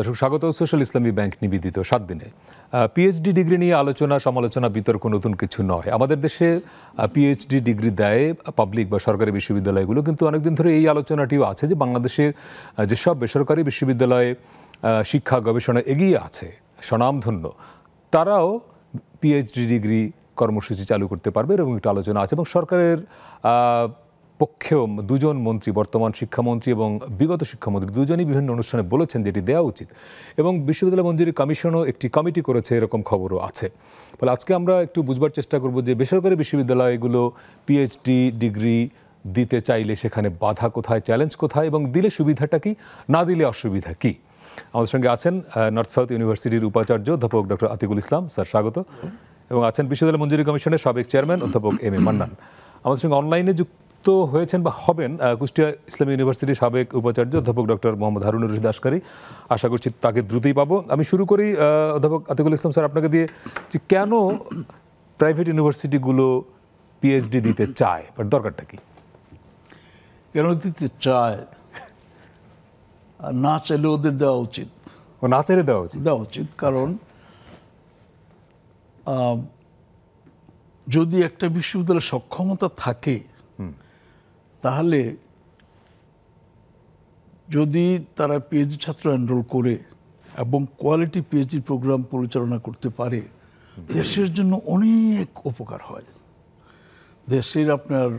দর্শক স্বাগত সোশ্যাল ইসলামী ব্যাংক নিবেদিত সাত দিনে পিএইচডি ডিগ্রি নিয়ে আলোচনা সমালোচনা বিতর্ক নতুন কিছু নয় আমাদের দেশে পিএইচডি ডিগ্রি দেয় পাবলিক বা সরকারি বিশ্ববিদ্যালয়গুলো কিন্তু অনেকদিন ধরে এই আলোচনাটিও আছে যে বাংলাদেশের যেসব বেসরকারি বিশ্ববিদ্যালয়ে শিক্ষা গবেষণা এগিয়ে আছে স্বনামধন্য তারাও পিএইচডি ডিগ্রি কর্মসূচি চালু করতে পারবে এরকম একটা আলোচনা আছে এবং সরকারের পক্ষেও দুজন মন্ত্রী বর্তমান শিক্ষামন্ত্রী এবং বিগত শিক্ষামন্ত্রী দুজনই বিভিন্ন অনুষ্ঠানে বলেছেন যেটি দেওয়া উচিত এবং বিশ্ববিদ্যালয় মঞ্জুরি কমিশনও একটি কমিটি করেছে এরকম খবরও আছে ফলে আজকে আমরা একটু বুঝবার চেষ্টা করব যে বেসরকারি বিশ্ববিদ্যালয়গুলো পিএইচডি ডিগ্রি দিতে চাইলে সেখানে বাধা কোথায় চ্যালেঞ্জ কোথায় এবং দিলে সুবিধাটা কি না দিলে অসুবিধা কী আমাদের সঙ্গে আছেন নর্থ সাউথ ইউনিভার্সিটির উপাচার্য অধ্যাপক ডক্টর আতিকুল ইসলাম স্যার স্বাগত এবং আছেন বিশ্ববিদ্যালয় মঞ্জুরি কমিশনের সাবেক চেয়ারম্যান অধ্যাপক এম এ মান্নান আমাদের সঙ্গে অনলাইনে যুক্ত যুক্ত হয়েছেন বা হবেন কুষ্টিয়া ইসলামী ইউনিভার্সিটির সাবেক উপাচার্য অধ্যাপক ডক্টর মোহাম্মদ হারুন রশিদ আসকারি আশা করছি তাকে দ্রুতই পাবো আমি শুরু করি অধ্যাপক আতিকুল ইসলাম স্যার আপনাকে দিয়ে যে কেন প্রাইভেট ইউনিভার্সিটিগুলো পিএইচডি দিতে চায় বাট দরকারটা কি কেন দিতে চায় না চাইলে ওদের দেওয়া উচিত না চাইলে দেওয়া উচিত দেওয়া উচিত আচ্ছা। কারণ যদি একটা বিশ্ববিদ্যালয়ের সক্ষমতা থাকে তাহলে যদি তারা পিএইচডি ছাত্র এনরোল করে এবং কোয়ালিটি পিএইচডি প্রোগ্রাম পরিচালনা করতে পারে দেশের জন্য অনেক উপকার হয় দেশের আপনার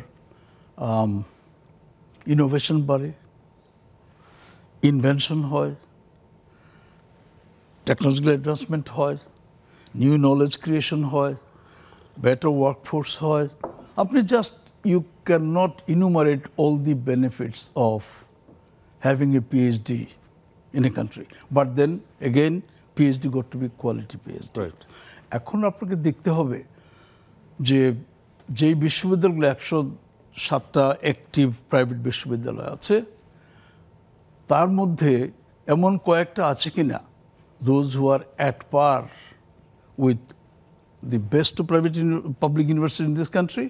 ইনোভেশন বাড়ে ইনভেনশন হয় টেকনোলজিক্যাল অ্যাডভান্সমেন্ট হয় নিউ নলেজ ক্রিয়েশন হয় বেটার ওয়ার্কফোর্স হয় আপনি just you cannot enumerate all the benefits of having a PhD in a country. But then again, PhD got to be quality PhD. Right. এখন আপনাকে দেখতে হবে যে যেই বিশ্ববিদ্যালয়গুলো একশো সাতটা অ্যাক্টিভ প্রাইভেট বিশ্ববিদ্যালয় আছে তার মধ্যে এমন কয়েকটা আছে কি না those who are at par with the best private public university in this country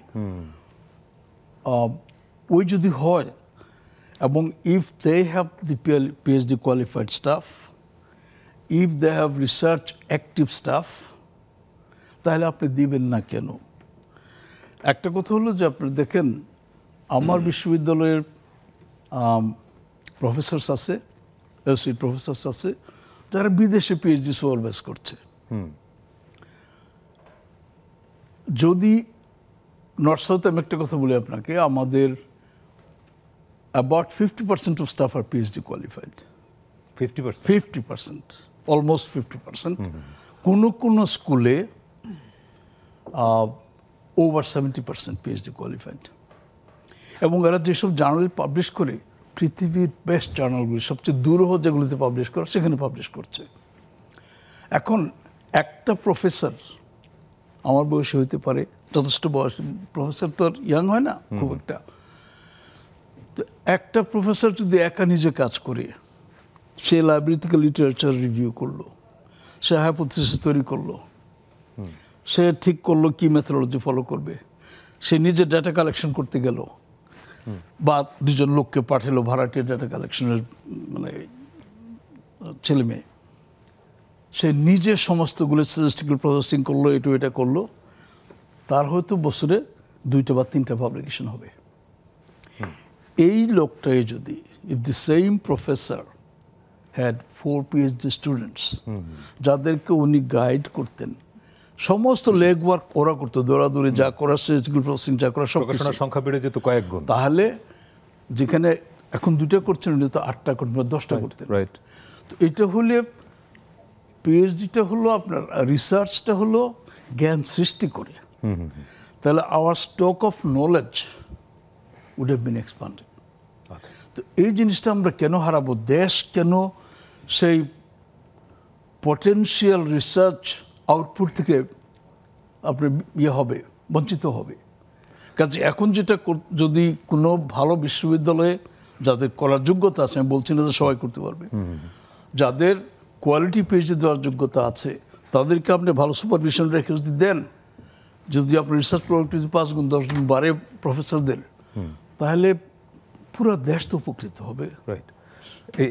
ওই যদি হয় এবং if they have the PhD qualified staff if they have research active staff তাহলে আপনি দিবেন না কেন একটা কথা হলো যে আপনি দেখেন আমার বিশ্ববিদ্যালয়ের প্রফেসরস আছে এসি প্রফেসরস আছে যারা বিদেশে পিএইচডি সুপারভাইজ করছে যদি নর্সাউথ আমি একটা কথা বলি আপনাকে আমাদের about fifty percent of staff are PhD qualified fifty percent fifty percent almost fifty percent কোনো কোনো স্কুলে over seventy percent PhD qualified এবং এরা যেসব জার্নাল পাবলিশ করে পৃথিবীর বেস্ট জার্নালগুলি সবচেয়ে দুরহ যেগুলিতে পাবলিশ করা সেখানে পাবলিশ করছে এখন একটা প্রফেসর আমার বয়সে হইতে পারে যথেষ্ট বয়স প্রফেসর তো আর ইয়াং হয় না খুব একটা তো একটা প্রফেসর যদি একা নিজে কাজ করে সে লাইব্রেরি থেকে লিটারেচার রিভিউ করলো সে হাইপোথিসিস তৈরি করলো সে ঠিক করলো কি মেথোলজি ফলো করবে সে নিজে ডেটা কালেকশন করতে গেল বা দুজন লোককে পাঠালো ভাড়াটিয়া ডেটা কালেকশনের মানে ছেলে মেয়ে সে নিজে সমস্তগুলো স্ট্যাটিস্টিক্যাল প্রসেসিং করলো এটু এটা করলো তার হয়তো বছরে দুইটা বা তিনটা পাবলিকেশন হবে এই লোকটাই যদি if the same professor had four PhD students যাদেরকে উনি গাইড করতেন সমস্ত লেগ ওয়ার্ক ওরা করতো দৌড়াদৌড়ি যা করা প্রসেসিং যা করা সব সংখ্যা বেড়ে যেত কয়েক গুণ তাহলে যেখানে এখন দুইটা করছেন উনি তো আটটা করতেন বা দশটা করতেন রাইট তো এটা হলে পিএইচডিটা হলো আপনার রিসার্চটা হলো জ্ঞান সৃষ্টি করে তাহলে our stock of knowledge would have been expanded তো এই জিনিসটা আমরা কেন হারাবো দেশ কেন সেই পটেন্সিয়াল রিসার্চ আউটপুট থেকে আপনি ইয়ে হবে বঞ্চিত হবে কাজে এখন যেটা যদি কোনো ভালো বিশ্ববিদ্যালয়ে যাদের করার যোগ্যতা আছে আমি বলছি না যে সবাই করতে পারবে যাদের কোয়ালিটি পেজে দেওয়ার যোগ্যতা আছে তাদেরকে আপনি ভালো সুপারভিশন রেখে যদি দেন যদি আপনি রিসার্চ প্রোডাক্টিভিটি পাঁচ গুণ দশ গুণ বাড়ে প্রফেসরদের তাহলে পুরো দেশ তো উপকৃত হবে রাইট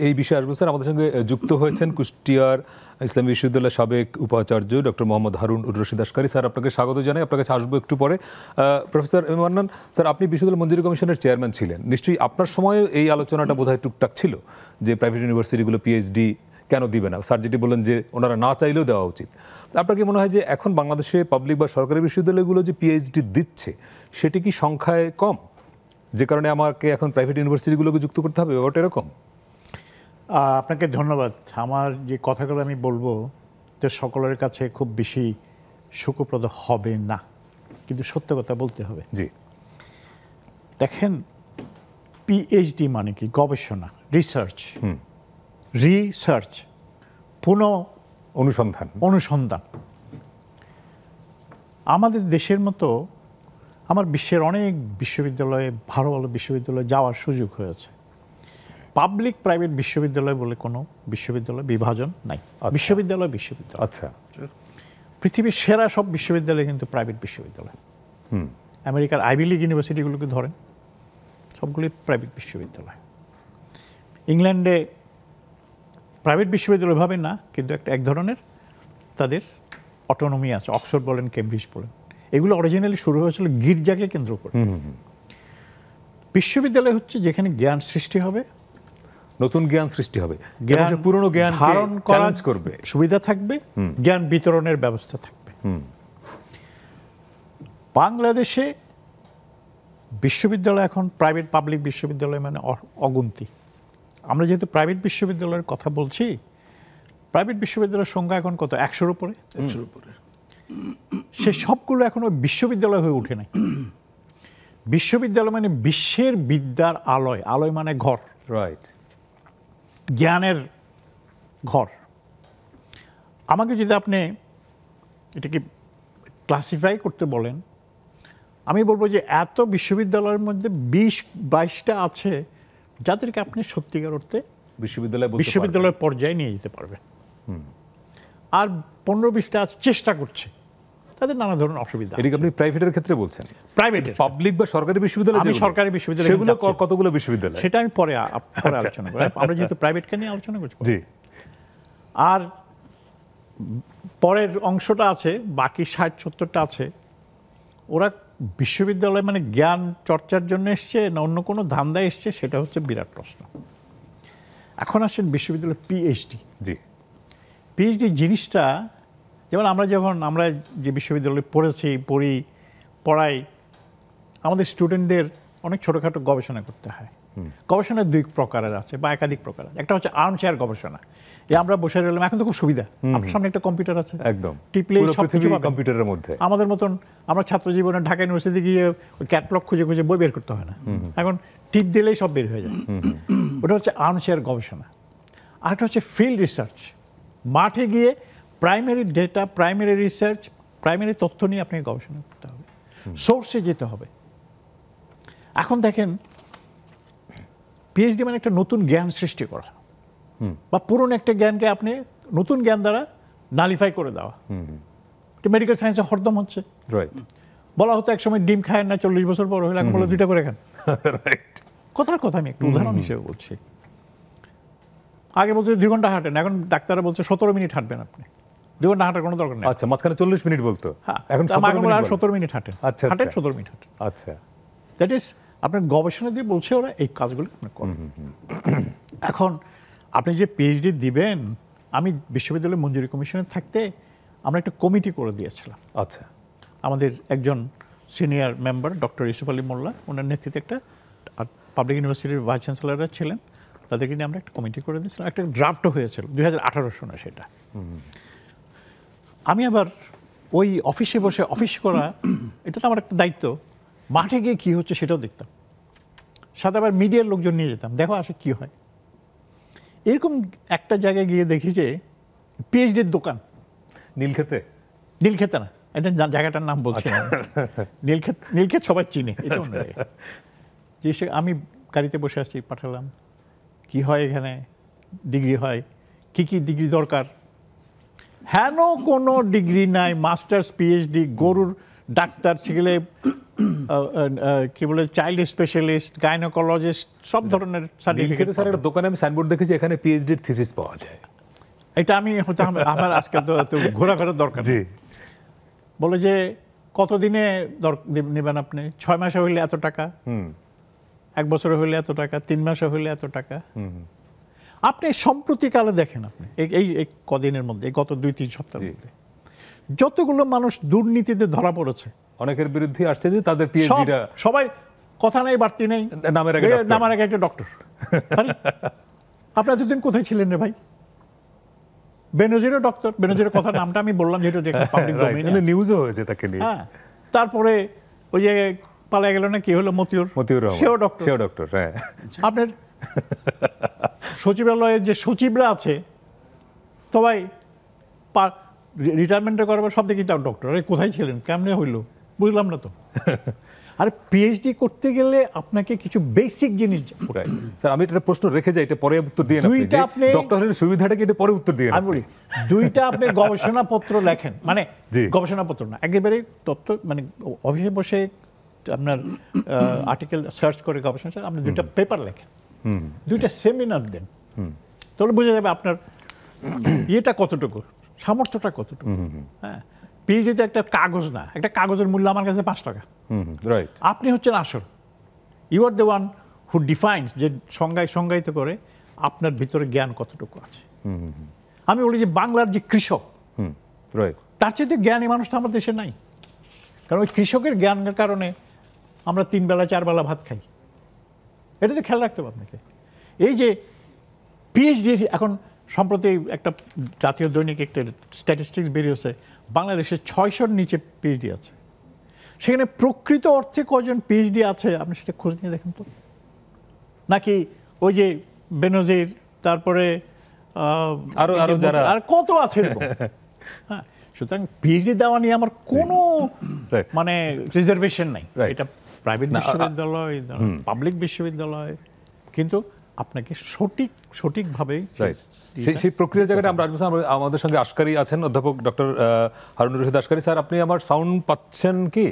এই বিষয়ে আসবো স্যার আমাদের সঙ্গে যুক্ত হয়েছেন কুষ্টিয়ার ইসলামী বিশ্ববিদ্যালয়ের সাবেক উপাচার্য ডক্টর মোহাম্মদ হারুন উর্রশি দাসকারি স্যার আপনাকে স্বাগত জানাই আপনার কাছে আসবো একটু পরে প্রফেসর মান্নান স্যার আপনি বিশ্ববিদ্যালয় মঞ্জুরি কমিশনের চেয়ারম্যান ছিলেন নিশ্চয়ই আপনার সময় এই আলোচনাটা বোধহয় টুকটাক ছিল যে প্রাইভেট ইউনিভার্সিটিগুলো পিএইচডি কেন দিবে না স্যার যেটি বললেন যে ওনারা না চাইলেও দেওয়া উচিত আপনার কি মনে হয় যে এখন বাংলাদেশে পাবলিক বা সরকারি বিশ্ববিদ্যালয়গুলো যে পিএইচডি দিচ্ছে সেটি কি সংখ্যায় কম যে কারণে আমাকে এখন প্রাইভেট ইউনিভার্সিটিগুলোকে যুক্ত করতে হবে ব্যাপারটা এরকম আপনাকে ধন্যবাদ আমার যে কথাগুলো আমি বলবো তো সকলের কাছে খুব বেশি সুখপ্রদ হবে না কিন্তু সত্য কথা বলতে হবে জি দেখেন পিএইচডি মানে কি গবেষণা রিসার্চ রিসার্চ পুনঃ অনুসন্ধান অনুসন্ধান আমাদের দেশের মতো আমার বিশ্বের অনেক বিশ্ববিদ্যালয়ে ভালো ভালো বিশ্ববিদ্যালয়ে যাওয়ার সুযোগ হয়েছে পাবলিক প্রাইভেট বিশ্ববিদ্যালয় বলে কোনো বিশ্ববিদ্যালয় বিভাজন নাই আচ্ছা। বিশ্ববিদ্যালয় বিশ্ববিদ্যালয় আচ্ছা পৃথিবীর সেরা সব বিশ্ববিদ্যালয় কিন্তু প্রাইভেট বিশ্ববিদ্যালয় হুম আমেরিকার আইভি লিগ ইউনিভার্সিটিগুলোকে ধরেন সবগুলি প্রাইভেট বিশ্ববিদ্যালয় ইংল্যান্ডে প্রাইভেট বিশ্ববিদ্যালয় ভাবে না কিন্তু একটা এক ধরনের তাদের অটোনমি আছে অক্সফোর্ড বলেন কেমব্রিজ বলেন এগুলো অরিজিনালি শুরু হয়েছিল গির্জাকে কেন্দ্র করে বিশ্ববিদ্যালয় হচ্ছে যেখানে জ্ঞান সৃষ্টি হবে নতুন জ্ঞান সৃষ্টি হবে জ্ঞান পুরনো জ্ঞান ধারণ করা করবে সুবিধা থাকবে জ্ঞান বিতরণের ব্যবস্থা থাকবে বাংলাদেশে বিশ্ববিদ্যালয় এখন প্রাইভেট পাবলিক বিশ্ববিদ্যালয় মানে অগুন্তি আমরা যেহেতু প্রাইভেট বিশ্ববিদ্যালয়ের কথা বলছি প্রাইভেট বিশ্ববিদ্যালয়ের সংখ্যা এখন কত একশোর উপরে একশোর উপরে সে সবগুলো এখনও বিশ্ববিদ্যালয় হয়ে ওঠে নাই বিশ্ববিদ্যালয় মানে বিশ্বের বিদ্যার আলয় আলয় মানে ঘর রাইট জ্ঞানের ঘর আমাকে যদি আপনি এটাকে ক্লাসিফাই করতে বলেন আমি বলবো যে এত বিশ্ববিদ্যালয়ের মধ্যে বিশ বাইশটা আছে যাদেরকে আপনি সত্যিকার অর্থে বিশ্ববিদ্যালয় বিশ্ববিদ্যালয়ের পর্যায়ে নিয়ে যেতে পারবে আর পনেরো বিশটা আজ চেষ্টা করছে তাদের নানা ধরনের অসুবিধা এদিকে আপনি প্রাইভেটের ক্ষেত্রে বলছেন প্রাইভেট পাবলিক বা সরকারি বিশ্ববিদ্যালয় আমি সরকারি বিশ্ববিদ্যালয় সেগুলো কতগুলো বিশ্ববিদ্যালয় সেটা আমি পরে পরে আচ্ছা। আলোচনা করব হ্যাঁ, আমরা যেহেতু প্রাইভেটকে নিয়ে আলোচনা করছি জি আর পরের অংশটা আছে বাকি ষাট সত্তরটা আছে ওরা বিশ্ববিদ্যালয়ে মানে জ্ঞান চর্চার জন্য এসছে না অন্য কোনো ধান্দায় এসছে সেটা হচ্ছে বিরাট প্রশ্ন এখন আসেন বিশ্ববিদ্যালয় পিএইচডি জি পিএইচডি জিনিসটা যেমন আমরা যখন আমরা যে বিশ্ববিদ্যালয়ে পড়েছি পড়ি পড়াই আমাদের স্টুডেন্টদের অনেক ছোটোখাটো গবেষণা করতে হয় গবেষণা দুই প্রকারের আছে বা একাধিক প্রকার একটা হচ্ছে আর্মচেয়ার গবেষণা আমরা বসে রইলাম এখন তো খুব সুবিধা আপনার সামনে একটা কম্পিউটার আছে একদম টিপলেই কম্পিউটারের মধ্যে আমাদের মতন আমরা ছাত্র জীবনে ঢাকা ইউনিভার্সিটি গিয়ে ক্যাটলগ খুঁজে খুঁজে বই বের করতে হয় না এখন টিপ দিলেই সব বের হয়ে যায় ওটা হচ্ছে আনশেয়ার গবেষণা আরেকটা হচ্ছে ফিল্ড রিসার্চ মাঠে গিয়ে primary data primary research primary তথ্য নিয়ে আপনাকে গবেষণা করতে হবে সোর্সে যেতে হবে এখন দেখেন পিএইচডি মানে একটা নতুন জ্ঞান সৃষ্টি করা বা পুরনো একটা জ্ঞানকে আপনি নতুন জ্ঞান দ্বারা নালিফাই করে দেওয়া মেডিকেল সায়েন্সে হরদম হচ্ছে বলা হতো একসময় ডিম খায় না চল্লিশ বছর পর হইলে এখন বলো দুইটা করে খান কথার কথা আমি একটু উদাহরণ হিসেবে বলছি আগে বলছে দুই ঘন্টা হাঁটেন এখন ডাক্তাররা বলছে সতেরো মিনিট হাঁটবেন আপনি দুই ঘন্টা হাঁটার কোনো দরকার নেই আচ্ছা মাঝখানে চল্লিশ মিনিট বলতো হ্যাঁ, এখন আর সতেরো মিনিট হাঁটেন আচ্ছা হাঁটেন আচ্ছা। সতেরো মিনিট হাঁটেন আচ্ছা দ্যাট ইজ আপনার গবেষণা দিয়ে বলছে ওরা এই কাজগুলো আপনি করেন এখন আপনি যে পিএইচডি দিবেন আমি বিশ্ববিদ্যালয় মঞ্জুরি কমিশনে থাকতে আমরা একটা কমিটি করে দিয়েছিলাম আচ্ছা আমাদের একজন senior member doctor Yusuf Ali Molla ওনার নেতৃত্বে একটা পাবলিক ইউনিভার্সিটির ভাইস চ্যান্সেলাররা ছিলেন তাদেরকে নিয়ে আমরা একটা কমিটি করে দিয়েছিলাম একটা ড্রাফটও হয়েছিল দুই হাজার আঠারো সনে সেটা আমি আবার ওই অফিসে বসে অফিস করা এটা তো আমার একটা দায়িত্ব মাঠে গিয়ে কী হচ্ছে সেটাও দেখতাম সাথে আবার মিডিয়ার লোকজন নিয়ে যেতাম দেখো আসে কী হয় এরকম একটা জায়গায় গিয়ে দেখি যে পিএইচডির দোকান নীলক্ষেতে নীলক্ষেতে না এটা জায়গাটার নাম বলছে আচ্ছা। নীলক্ষেত নীলক্ষেত সবাই চিনে আচ্ছা। যে সে আমি গাড়িতে বসে আসছি পাঠালাম কি হয় এখানে ডিগ্রি হয় কি কি ডিগ্রি দরকার হেন কোনো ডিগ্রি নাই মাস্টার্স পিএইচডি গরুর ডাক্তার ছেলে কি বলে চাইল্ড স্পেশালিস্ট গাইনোকোলজিস্ট সব হ্যাঁ। ধরনের সার্টিফিকেট স্যার একটা দোকানে আমি সাইনবোর্ড দেখেছি এখানে পিএইচডির থিসিস পাওয়া যায় এটা আমি হয়তো আমার আজকে ঘোরাফেরার দরকার জি বলে যে কতদিনে নেবেন আপনি ছয় মাসে হইলে এত টাকা এক বছরে হইলে এত টাকা তিন মাসে হইলে এত টাকা আপনি সম্প্রতিকালে দেখেন আপনি এই এই কদিনের মধ্যে গত দুই তিন সপ্তাহের মধ্যে যতগুলো মানুষ দুর্নীতিতে ধরা পড়েছে অনেকের বিরুদ্ধে আসছে যে তাদের পিএইচডিটা সবাই কথা নাই বাড়তি নেই নামের আগে নামের আগে একটা ডক্টর আপনি এতদিন কোথায় ছিলেন রে ভাই বেনজিরও ডক্টর বেনজিরের কথা নামটা আমি বললাম যেটা পাবলিক ডোমেইনে নিউজও হয়েছে তাকে নিয়ে হ্যাঁ তারপরে ওই যে পালা গেল না কি হলো মতিউর মতিউর সেও ডক্টর সেও ডক্টর হ্যাঁ আপনার সচিবালয়ের যে সচিবরা আছে সবাই রিটায়ারমেন্টের করবার সব দেখি ডক্টর কোথায় ছিলেন কেমনে হইলো বুঝলাম না তো আর পিএইচডি করতে গেলে আপনাকে কিছু বেসিক জিনিস স্যার আমি একটা প্রশ্ন রেখে যাই এটা পরে উত্তর দিয়ে দুইটা আপনি ডক্টরের সুবিধাটা কি এটা পরে উত্তর দিয়ে আমি বলি দুইটা আপনি গবেষণাপত্র লেখেন মানে গবেষণাপত্র না একেবারে তত্ত্ব মানে অফিসে বসে আপনার আর্টিকেল সার্চ করে গবেষণা স্যার আপনি দুইটা পেপার লেখেন দুইটা সেমিনার দেন তাহলে বোঝা যাবে আপনার ইয়েটা কতটুকু সামর্থ্যটা কতটুকু হ্যাঁ পিএইচডিতে একটা কাগজ না একটা কাগজের মূল্য আমার কাছে পাঁচ টাকা রাইট আপনি হচ্ছেন আসল you are the one who defines যে সংজ্ঞায় সংজ্ঞায়িত করে আপনার ভিতরে জ্ঞান কতটুকু আছে আমি বলি যে বাংলার যে কৃষক তার চেয়ে জ্ঞানী মানুষ তো আমার দেশে নাই কারণ ওই কৃষকের জ্ঞানের কারণে আমরা তিন বেলা চার বেলা ভাত খাই এটা তো খেয়াল রাখতে হবে আপনাকে এই যে পিএইচডি এখন সম্প্রতি একটা জাতীয় দৈনিক একটা স্ট্যাটিস্টিক্স বেরিয়েছে বাংলাদেশে ছয়শোর নিচে পিএইচডি আছে সেখানে প্রকৃত অর্থে কজন পিএইচডি আছে আপনি সেটা খোঁজ নিয়ে দেখেন তো নাকি ওই যে বেনজির তারপরে আরো আরো যারা আর কত আছে হ্যাঁ সুতরাং পিএইচডি দেওয়া নিয়ে আমার কোনো মানে রিজার্ভেশন নাই এটা প্রাইভেট বিশ্ববিদ্যালয় পাবলিক বিশ্ববিদ্যালয় কিন্তু আপনাকে সঠিক সঠিকভাবে সেই প্রক্রিয়া জায়গাটা আমরা আমাদের সঙ্গে আশকারি আছেন অধ্যাপক ডক্টর হারুন রশিদ আশকারি স্যার আপনি আমার সাউন্ড পাচ্ছেন কি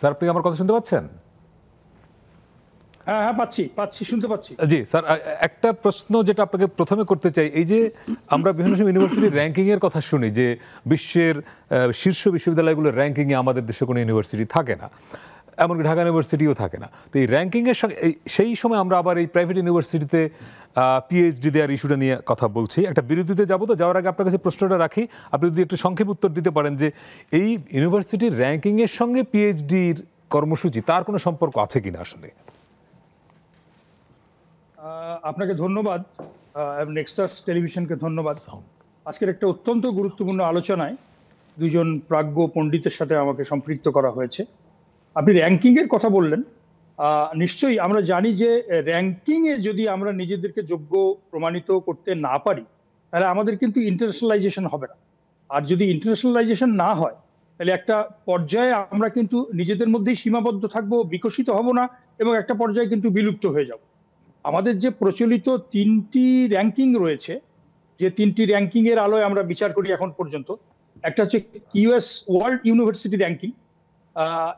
স্যার আপনি আমার কথা শুনতে পাচ্ছেন হ্যাঁ হ্যাঁ পাচ্ছি পাচ্ছি শুনতে পাচ্ছি জি স্যার একটা প্রশ্ন যেটা আপনাকে প্রথমে করতে চাই এই যে আমরা বিভিন্ন সময় ইউনিভার্সিটির র্যাঙ্কিংয়ের কথা শুনি যে বিশ্বের শীর্ষ বিশ্ববিদ্যালয়গুলোর র্যাঙ্কিংয়ে আমাদের দেশে কোনো ইউনিভার্সিটি থাকে না এমনকি ঢাকা ইউনিভার্সিটিও থাকে না তো এই র্যাঙ্কিংয়ের সঙ্গে সেই সময় আমরা আবার এই প্রাইভেট ইউনিভার্সিটিতে পিএইচডি দেওয়ার ইস্যুটা নিয়ে কথা বলছি একটা বিরতিতে যাবো তো যাওয়ার আগে আপনার কাছে প্রশ্নটা রাখি আপনি যদি একটু সংক্ষেপ উত্তর দিতে পারেন যে এই ইউনিভার্সিটির র্যাঙ্কিংয়ের সঙ্গে পিএইচডির কর্মসূচি তার কোনো সম্পর্ক আছে কিনা আসলে আপনাকে ধন্যবাদ নেক্সাস টেলিভিশনকে ধন্যবাদ আজকের একটা অত্যন্ত গুরুত্বপূর্ণ আলোচনায় দুজন প্রাজ্ঞ পণ্ডিতের সাথে আমাকে সম্পৃক্ত করা হয়েছে আপনি র্যাঙ্কিংয়ের কথা বললেন নিশ্চয়ই আমরা জানি যে র্যাঙ্কিংয়ে যদি আমরা নিজেদেরকে যোগ্য প্রমাণিত করতে না পারি তাহলে আমাদের কিন্তু ইন্টারন্যাশনালাইজেশন হবে না আর যদি ইন্টারন্যাশনালাইজেশন না হয় তাহলে একটা পর্যায়ে আমরা কিন্তু নিজেদের মধ্যেই সীমাবদ্ধ থাকব বিকশিত হব না এবং একটা পর্যায়ে কিন্তু বিলুপ্ত হয়ে যাব আমাদের যে প্রচলিত তিনটি র্যাঙ্কিং রয়েছে যে তিনটি র্যাঙ্কিং এর আলোয় আমরা বিচার করি এখন পর্যন্ত একটা হচ্ছে কিউএস ওয়ার্ল্ড ইউনিভার্সিটি র্যাঙ্কিং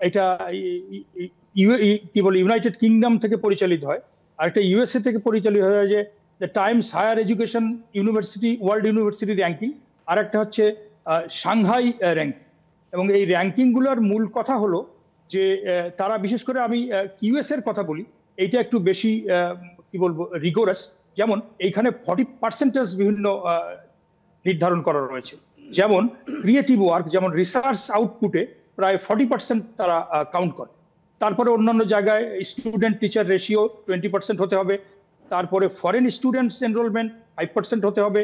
এটা কি বলে ইউনাইটেড কিংডম থেকে পরিচালিত হয় আর একটা ইউএসএ থেকে পরিচালিত হয় যে the Times Higher Education university world university ranking আর একটা হচ্ছে সাংহাই র্যাঙ্কিং এবং এই র্যাঙ্কিংগুলোর মূল কথা হলো যে তারা বিশেষ করে আমি কিউএস এর কথা বলি এইটা একটু বেশি কি বলবো রিগোরাস যেমন এইখানে ফর্টি পার্সেন্টেজ বিভিন্ন নির্ধারণ করা রয়েছে যেমন ক্রিয়েটিভ ওয়ার্ক যেমন রিসার্চ আউটপুটে প্রায় ফর্টি পার্সেন্ট তারা কাউন্ট করে তারপরে অন্যান্য জায়গায় student teacher ratio twenty percent হতে হবে তারপরে foreign students enrolment five percent হতে হবে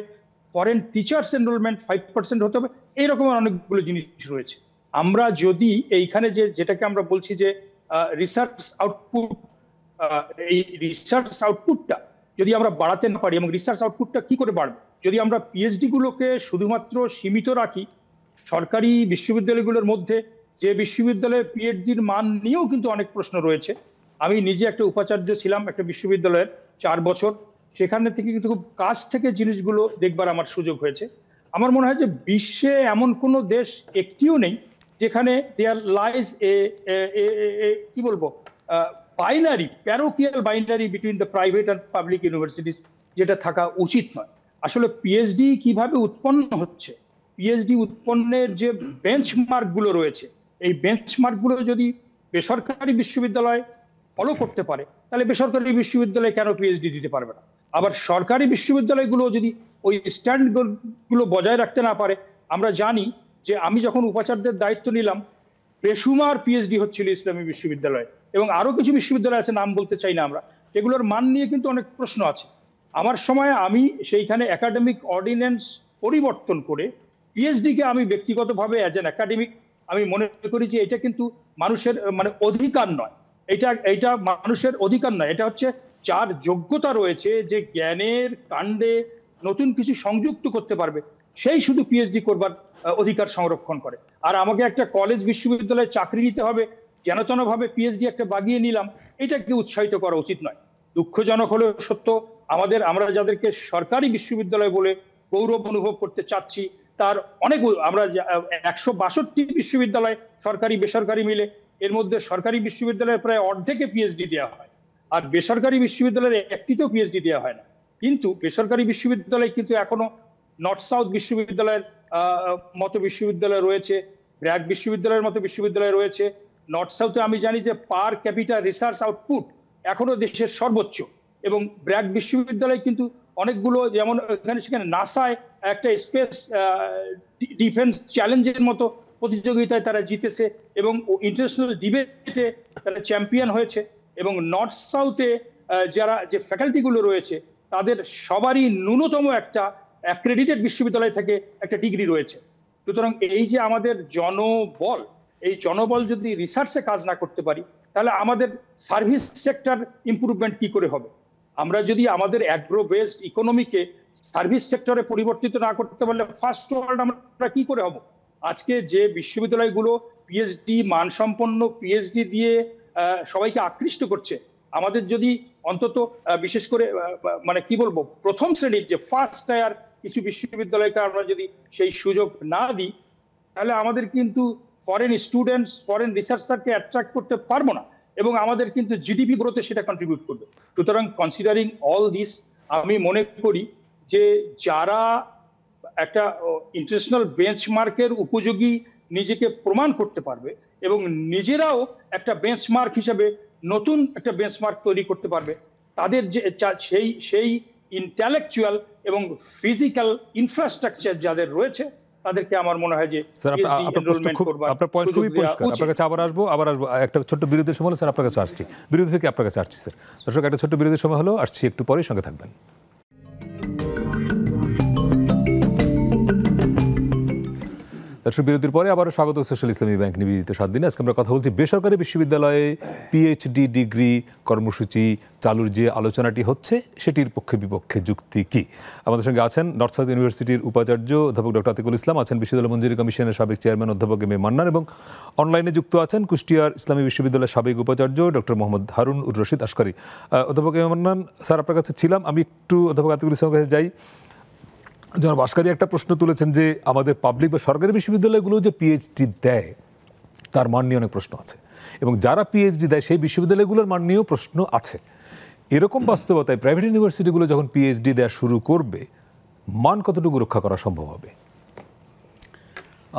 foreign teachers enrolment five percent হতে হবে এইরকম অনেকগুলো জিনিস রয়েছে আমরা যদি এইখানে যে যেটাকে আমরা বলছি যে রিসার্চ আউটপুট এই রিসার্চ আউটপুটটা যদি আমরা বাড়াতে না পারি এবং রিসার্চ আউটপুটটা কি করে বাড়বে যদি আমরা পিএইচডিগুলোকে শুধুমাত্র সীমিত রাখি সরকারি বিশ্ববিদ্যালয়গুলোর মধ্যে যে বিশ্ববিদ্যালয়ে পিএইচডির মান নিয়েও কিন্তু অনেক প্রশ্ন রয়েছে আমি নিজে একটা উপাচার্য ছিলাম একটা বিশ্ববিদ্যালয়ের চার বছর সেখানে থেকে কিন্তু খুব কাছ থেকে জিনিসগুলো দেখবার আমার সুযোগ হয়েছে আমার মনে হয় যে বিশ্বে এমন কোনো দেশ একটিও নেই যেখানে দেয়ার লাইজ এ কি বলবো binary parochial binary between the private and public universities যেটা থাকা উচিত নয় আসলে পিএইচডি কিভাবে উৎপন্ন হচ্ছে পিএইচডি উৎপন্নের যে বেঞ্চমার্কগুলো রয়েছে এই বেঞ্চমার্কগুলো যদি বেসরকারি বিশ্ববিদ্যালয় ফলো করতে পারে তাহলে বেসরকারি বিশ্ববিদ্যালয় কেন পিএইচডি দিতে পারবে না আবার সরকারি বিশ্ববিদ্যালয়গুলো যদি ওই স্ট্যান্ডগুলো বজায় রাখতে না পারে আমরা জানি যে আমি যখন উপাচার্যের দায়িত্ব নিলাম বেসুমার পিএইচডি হচ্ছিল ইসলামী বিশ্ববিদ্যালয় এবং আরও কিছু বিশ্ববিদ্যালয় আছে নাম বলতে চাই না আমরা এগুলোর মান নিয়ে কিন্তু অনেক প্রশ্ন আছে আমার সময় আমি সেইখানে একাডেমিক অর্ডিন্যান্স পরিবর্তন করে পিএইচডিকে আমি ব্যক্তিগতভাবে অ্যাজ অ্যান একাডেমিক আমি মনে করি যে এটা কিন্তু মানুষের মানে অধিকার নয় এটা এটা মানুষের অধিকার নয় এটা হচ্ছে যার যোগ্যতা রয়েছে যে জ্ঞানের কাণ্ডে নতুন কিছু সংযুক্ত করতে পারবে সেই শুধু পিএইচডি করবার অধিকার সংরক্ষণ করে আর আমাকে একটা কলেজ বিশ্ববিদ্যালয়ে চাকরি নিতে হবে যেনতনভাবে পিএইচডি একটা বাগিয়ে নিলাম এটাকে উৎসাহিত করা উচিত নয় দুঃখজনক হলেও সত্য আমাদের আমরা যাদেরকে সরকারি বিশ্ববিদ্যালয় বলে গৌরব অনুভব করতে চাচ্ছি তার অনেক আমরা একশো বাষট্টি বিশ্ববিদ্যালয় সরকারি বেসরকারি মিলে এর মধ্যে সরকারি বিশ্ববিদ্যালয়ের প্রায় অর্ধেকে পিএইচডি দেওয়া হয় আর বেসরকারি বিশ্ববিদ্যালয়ের একটিতেও পিএইচডি দেওয়া হয় না কিন্তু বেসরকারি বিশ্ববিদ্যালয় কিন্তু এখনো নর্থ সাউথ বিশ্ববিদ্যালয়ের মতো বিশ্ববিদ্যালয় রয়েছে ব্র্যাক বিশ্ববিদ্যালয়ের মতো বিশ্ববিদ্যালয় রয়েছে নর্থ সাউথে আমি জানি যে পার ক্যাপিটাল রিসার্চ আউটপুট এখনো দেশের সর্বোচ্চ এবং ব্র্যাক বিশ্ববিদ্যালয় কিন্তু অনেকগুলো যেমন এখানে সেখানে নাসায় একটা স্পেস ডিফেন্স চ্যালেঞ্জের মতো প্রতিযোগিতায় তারা জিতেছে এবং ইন্টারন্যাশনাল ডিবেটে তারা চ্যাম্পিয়ন হয়েছে এবং নর্থ সাউথে যারা যে ফ্যাকাল্টিগুলো রয়েছে তাদের সবারই ন্যূনতম একটা অ্যাক্রেডিটেড বিশ্ববিদ্যালয় থেকে একটা ডিগ্রি রয়েছে সুতরাং এই যে আমাদের জনবল এই জনবল যদি রিসার্চে কাজ না করতে পারি তাহলে আমাদের সার্ভিস সেক্টর ইম্প্রুভমেন্ট কি করে হবে আমরা যদি আমাদের অ্যাগ্রো বেসড ইকোনমিকে সার্ভিস সেক্টরে পরিবর্তিত না করতে পারলে ফার্স্ট ওয়ার্ল্ড আমরা কি করে হব আজকে যে বিশ্ববিদ্যালয়গুলো পিএইচডি মানসম্পন্ন পিএইচডি দিয়ে সবাইকে আকৃষ্ট করছে আমাদের যদি অন্তত বিশেষ করে মানে কি বলবো প্রথম শ্রেণীর যে ফার্স্ট টায়ার কিছু বিশ্ববিদ্যালয়কে আমরা যদি সেই সুযোগ না দিই তাহলে আমাদের কিন্তু ফরেন স্টুডেন্টস ফরেন রিসার্চারকে অ্যাট্রাক্ট করতে পারবো না এবং আমাদের কিন্তু জিডিপি গ্রোথে সেটা কন্ট্রিবিউট করবে সুতরাং কনসিডারিং অল দিস আমি মনে করি যে যারা একটা ইন্টারন্যাশনাল বেঞ্চমার্কের উপযোগী নিজেকে প্রমাণ করতে পারবে এবং নিজেরাও একটা বেঞ্চমার্ক হিসেবে নতুন একটা বেঞ্চমার্ক তৈরি করতে পারবে তাদের যে সেই সেই ইন্টালেকচুয়াল এবং ফিজিক্যাল ইনফ্রাস্ট্রাকচার যাদের রয়েছে তাদেরকে আমার মনে হয় যে আপনার পয়েন্ট খুবই পরিষ্কার আপনার কাছে আবার আসবো আবার আসবো একটা ছোট্ট বিরতির সময় হলো স্যার আপনার কাছে আসছি বিরোধী থেকে আপনার কাছে আসছি স্যার দর্শক একটা ছোট্ট বিরতির সময় হলো আসছি একটু পরে সঙ্গে থাকবেন দর্শক বিরতির পরে আবারও স্বাগত সোশ্যাল ইসলামী ব্যাংক নিবেদিত সাত দিনে আজকে আমরা কথা বলছি বেসরকারি বিশ্ববিদ্যালয়ে পিএইচডি ডিগ্রি কর্মসূচি চালুর যে আলোচনাটি হচ্ছে সেটির পক্ষে বিপক্ষে যুক্তি কি আমাদের সঙ্গে আছেন নর্থ সাউথ ইউনিভার্সিটির উপাচার্য অধ্যাপক ডক্টর আতিকুল ইসলাম আছেন বিশ্ববিদ্যালয় মঞ্জুরি কমিশনের সাবেক চেয়ারম্যান অধ্যাপক এম এ মান্নান এবং অনলাইনে যুক্ত আছেন কুষ্টিয়ার ইসলামী বিশ্ববিদ্যালয়ের সাবেক উপাচার্য ডক্টর মোহাম্মদ হারুন উর রশিদ আসকারি অধ্যাপক এম মান্নান স্যার আপনার কাছে ছিলাম আমি একটু অধ্যাপক আতিকুল ইসলামের কাছে যাই যেমন বাসকারী একটা প্রশ্ন তুলেছেন যে আমাদের পাবলিক বা সরকারি বিশ্ববিদ্যালয়গুলো যে পিএইচডি দেয় তার মান নিয়ে অনেক প্রশ্ন আছে এবং যারা পিএইচডি দেয় সেই বিশ্ববিদ্যালয়গুলোর মান নিয়েও প্রশ্ন আছে এরকম বাস্তবতায় প্রাইভেট ইউনিভার্সিটিগুলো যখন পিএইচডি দেওয়া শুরু করবে মান কতটুকু রক্ষা করা সম্ভব হবে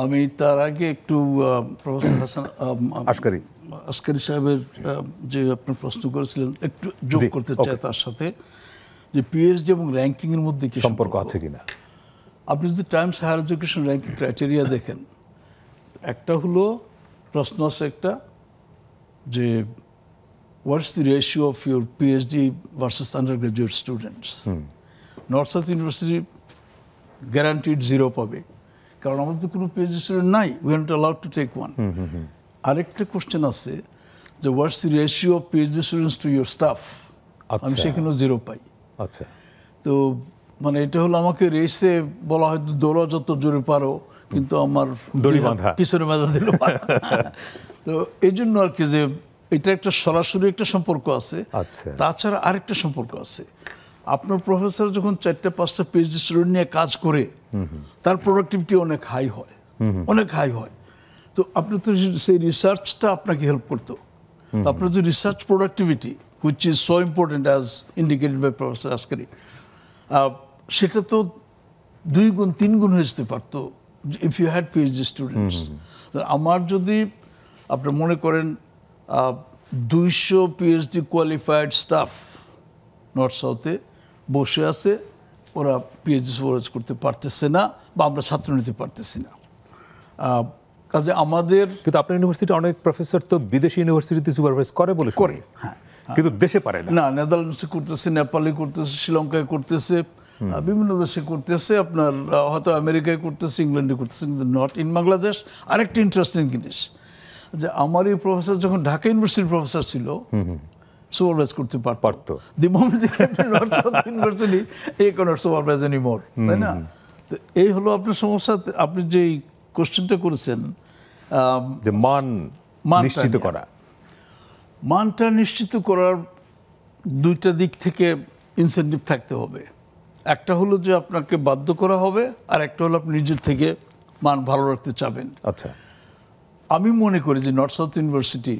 আমি তার আগে একটু প্রফেসর হাসান আসকারি আসকারি সাহেবের যে আপনি প্রশ্ন করেছিলেন একটু যোগ করতে চাই তার সাথে যে পিএইচডি এবং র্যাঙ্কিংয়ের মধ্যে কি সম্পর্ক আছে কিনা আপনি যদি Times Higher Education ranking criteria দেখেন একটা হলো প্রশ্ন আছে একটা যে what's the ratio of your PhD versus undergraduate students North South University guaranteed zero পাবে কারণ আমাদের তো কোনো পিএইচডি স্টুডেন্ট নাই we are not allowed to take one আরেকটা কোশ্চেন আছে যে what's the ratio of PhD students to your staff আমি আচ্ছা। সেখানেও জিরো পাই আচ্ছা তো মানে এটা হলো আমাকে রেসে বলা হয়তো দৌড়া যত জোরে পারো কিন্তু আমার পিছনে বাধা দিল তো এই জন্য আর কি যে এটা একটা সরাসরি একটা সম্পর্ক আছে আচ্ছা। তাছাড়া আরেকটা সম্পর্ক আছে আপনার প্রফেসর যখন চারটে পাঁচটা পিএইচডি স্টুডেন্ট নিয়ে কাজ করে তার প্রোডাক্টিভিটি অনেক হাই হয় অনেক হাই হয় তো আপনি তো সেই রিসার্চটা আপনাকে হেল্প করতো আপনার যে research productivity which is so important as indicated by professor Askari সেটা তো দুই গুণ তিন গুণ হয়ে যেতে পারত if you had PhD students আমার যদি আপনি মনে করেন দুইশো পিএইচডি কোয়ালিফাইড স্টাফ নর্থ সাউথে বসে আছে ওরা পিএইচডি সুপারভাইজ করতে পারতেছে না বা আমরা ছাত্র নিতে পারতেছি না কাজে আমাদের কিন্তু আপনার ইউনিভার্সিটি অনেক প্রফেসর তো বিদেশি ইউনিভার্সিটিতে সুপারভাইজ করে বলে করে হ্যাঁ, হ্যাঁ কিন্তু দেশে পারে না নেদারল্যান্ডসে করতেছে নেপালে করতেছে শ্রীলঙ্কায় করতেছে বিভিন্ন দেশে করতেছে আপনার হয়তো আমেরিকায় করতেছে ইংল্যান্ডে করতেছে কিন্তু নট ইন বাংলাদেশ আরেকটি ইন্টারেস্টিং জিনিস যে আমার এই প্রফেসর যখন ঢাকা ইউনিভার্সিটির প্রফেসর ছিল সুপারভাইজ করতে পারতো দি মোমেন্ট ইউনিভার্সিটি এ কোনো সুপারভাইজ এনি মোর তাই না তো এই হলো আপনার সমস্যা আপনি যেই কোশ্চেনটা করেছেন যে মান মান নিশ্চিত করা মানটা নিশ্চিত করার দুইটা দিক থেকে ইনসেন্টিভ থাকতে হবে একটা হলো যে আপনাকে বাধ্য করা হবে আর একটা হলো আপনি নিজের থেকে মান ভালো রাখতে চাবেন আচ্ছা আমি মনে করি যে নর্থ সাউথ ইউনিভার্সিটি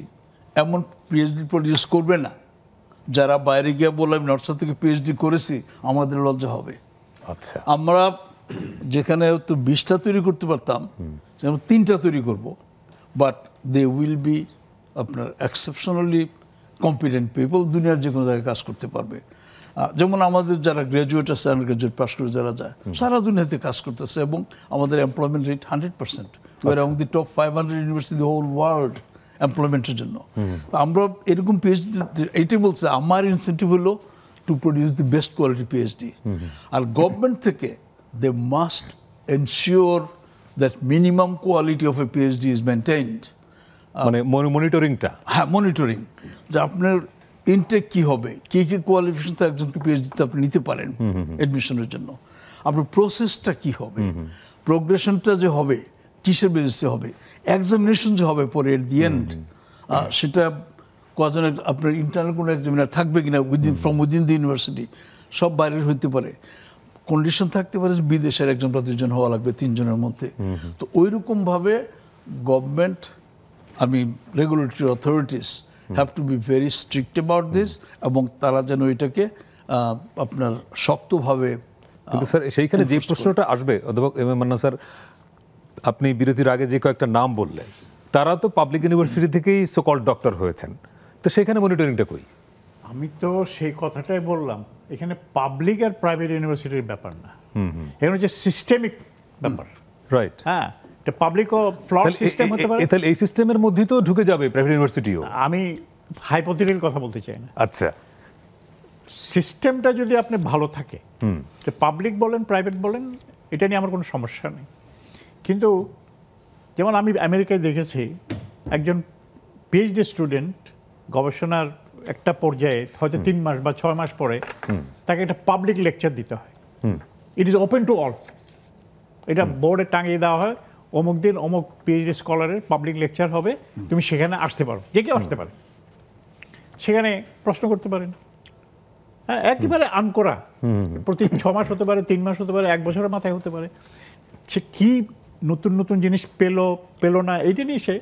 এমন পিএইচডি প্রডিউস করবে না যারা বাইরে গিয়ে বলে আমি নর্থ সাউথ থেকে পিএইচডি করেছি আমাদের লজ্জা হবে আচ্ছা আমরা যেখানে হয়তো বিশটা তৈরি করতে পারতাম যেমন তিনটা তৈরি করব বাট দে উইল বি আপনার এক্সেপশনালি কম্পিটেন্ট পিপল দুনিয়ার যে কোনো জায়গায় কাজ করতে পারবে যেমন আমাদের যারা গ্র্যাজুয়েট আছে গ্র্যাজুয়েট পাস করে যারা যায় সারা দুনিয়াতে কাজ করতেছে এবং আমাদের এমপ্লয়মেন্ট রেট হান্ড্রেড পার্সেন্ট এবং the top five hundred university whole world এমপ্লয়মেন্টের জন্য আমরা এরকম পিএইচডি এইটাই বলছে আমার ইনসেন্টিভ হলো to produce the best quality PhD আর গভর্নমেন্ট থেকে they must ensure that minimum quality of a PhD is maintained মানে মনিটরিংটা হ্যাঁ মনিটরিং যে আপনার ইনটেক কি হবে কি কি কোয়ালিফিকেশন তো একজনকে পিএইচডিতে আপনি নিতে পারেন অ্যাডমিশনের জন্য আপনার প্রসেসটা কি হবে প্রোগ্রেশনটা যে হবে কিসের বেসিসে হবে এক্সামিনেশন যে হবে পরে এট দি এন্ড সেটা কজন আপনার ইন্টারনাল কোনো এক্সামিনার থাকবে কিনা within from within the university সব বাইরের হইতে পারে কন্ডিশন থাকতে পারে বিদেশের একজন বা দুজন হওয়া লাগবে তিনজনের মধ্যে তো ওই রকমভাবে গভর্নমেন্ট আমি regulatory authorities have to be very strict about this এবং তারা যেন এটাকে আপনার শক্তভাবে স্যার সেইখানে যে প্রশ্নটা আসবে অধ্যাপক এম এম মান্না স্যার আপনি বিরতির আগে যে কয়েকটা নাম বললেন তারা তো পাবলিক ইউনিভার্সিটি থেকেই সোকল ডক্টর হয়েছেন তো সেখানে মনিটরিংটা কই আমি তো সেই কথাটাই বললাম এখানে পাবলিক আর প্রাইভেট ইউনিভার্সিটির ব্যাপার না এখানে হচ্ছে সিস্টেমিক ব্যাপার রাইট হ্যাঁ এটা পাবলিক ও ফ্লড সিস্টেম হতে পারে তাহলে এই সিস্টেমের মধ্যেই তো ঢুকে যাবে প্রাইভেট ইউনিভার্সিটিও আমি হাইপোথেটিক্যাল কথা বলতে চাই না আচ্ছা সিস্টেমটা যদি আপনি ভালো থাকে পাবলিক বলেন প্রাইভেট বলেন এটা নিয়ে আমার কোনো সমস্যা নেই কিন্তু যেমন আমি আমেরিকায় দেখেছি একজন পিএইচডি স্টুডেন্ট গবেষণার একটা পর্যায়ে হয়তো তিন মাস বা ছয় মাস পরে তাকে একটা পাবলিক লেকচার দিতে হয় it is open to all এটা বোর্ডে টাঙিয়ে দেওয়া হয় অমুক দিন অমুক পিএইচডি স্কলারের পাবলিক লেকচার হবে তুমি সেখানে আসতে পারো যে কেউ আসতে পারে সেখানে প্রশ্ন করতে পারেন হ্যাঁ একেবারে আনকোরা প্রতি ছ মাস হতে পারে তিন মাস হতে পারে এক বছরের মাথায় হতে পারে সে কী নতুন নতুন জিনিস পেলো পেলো না এইটা নিয়ে সে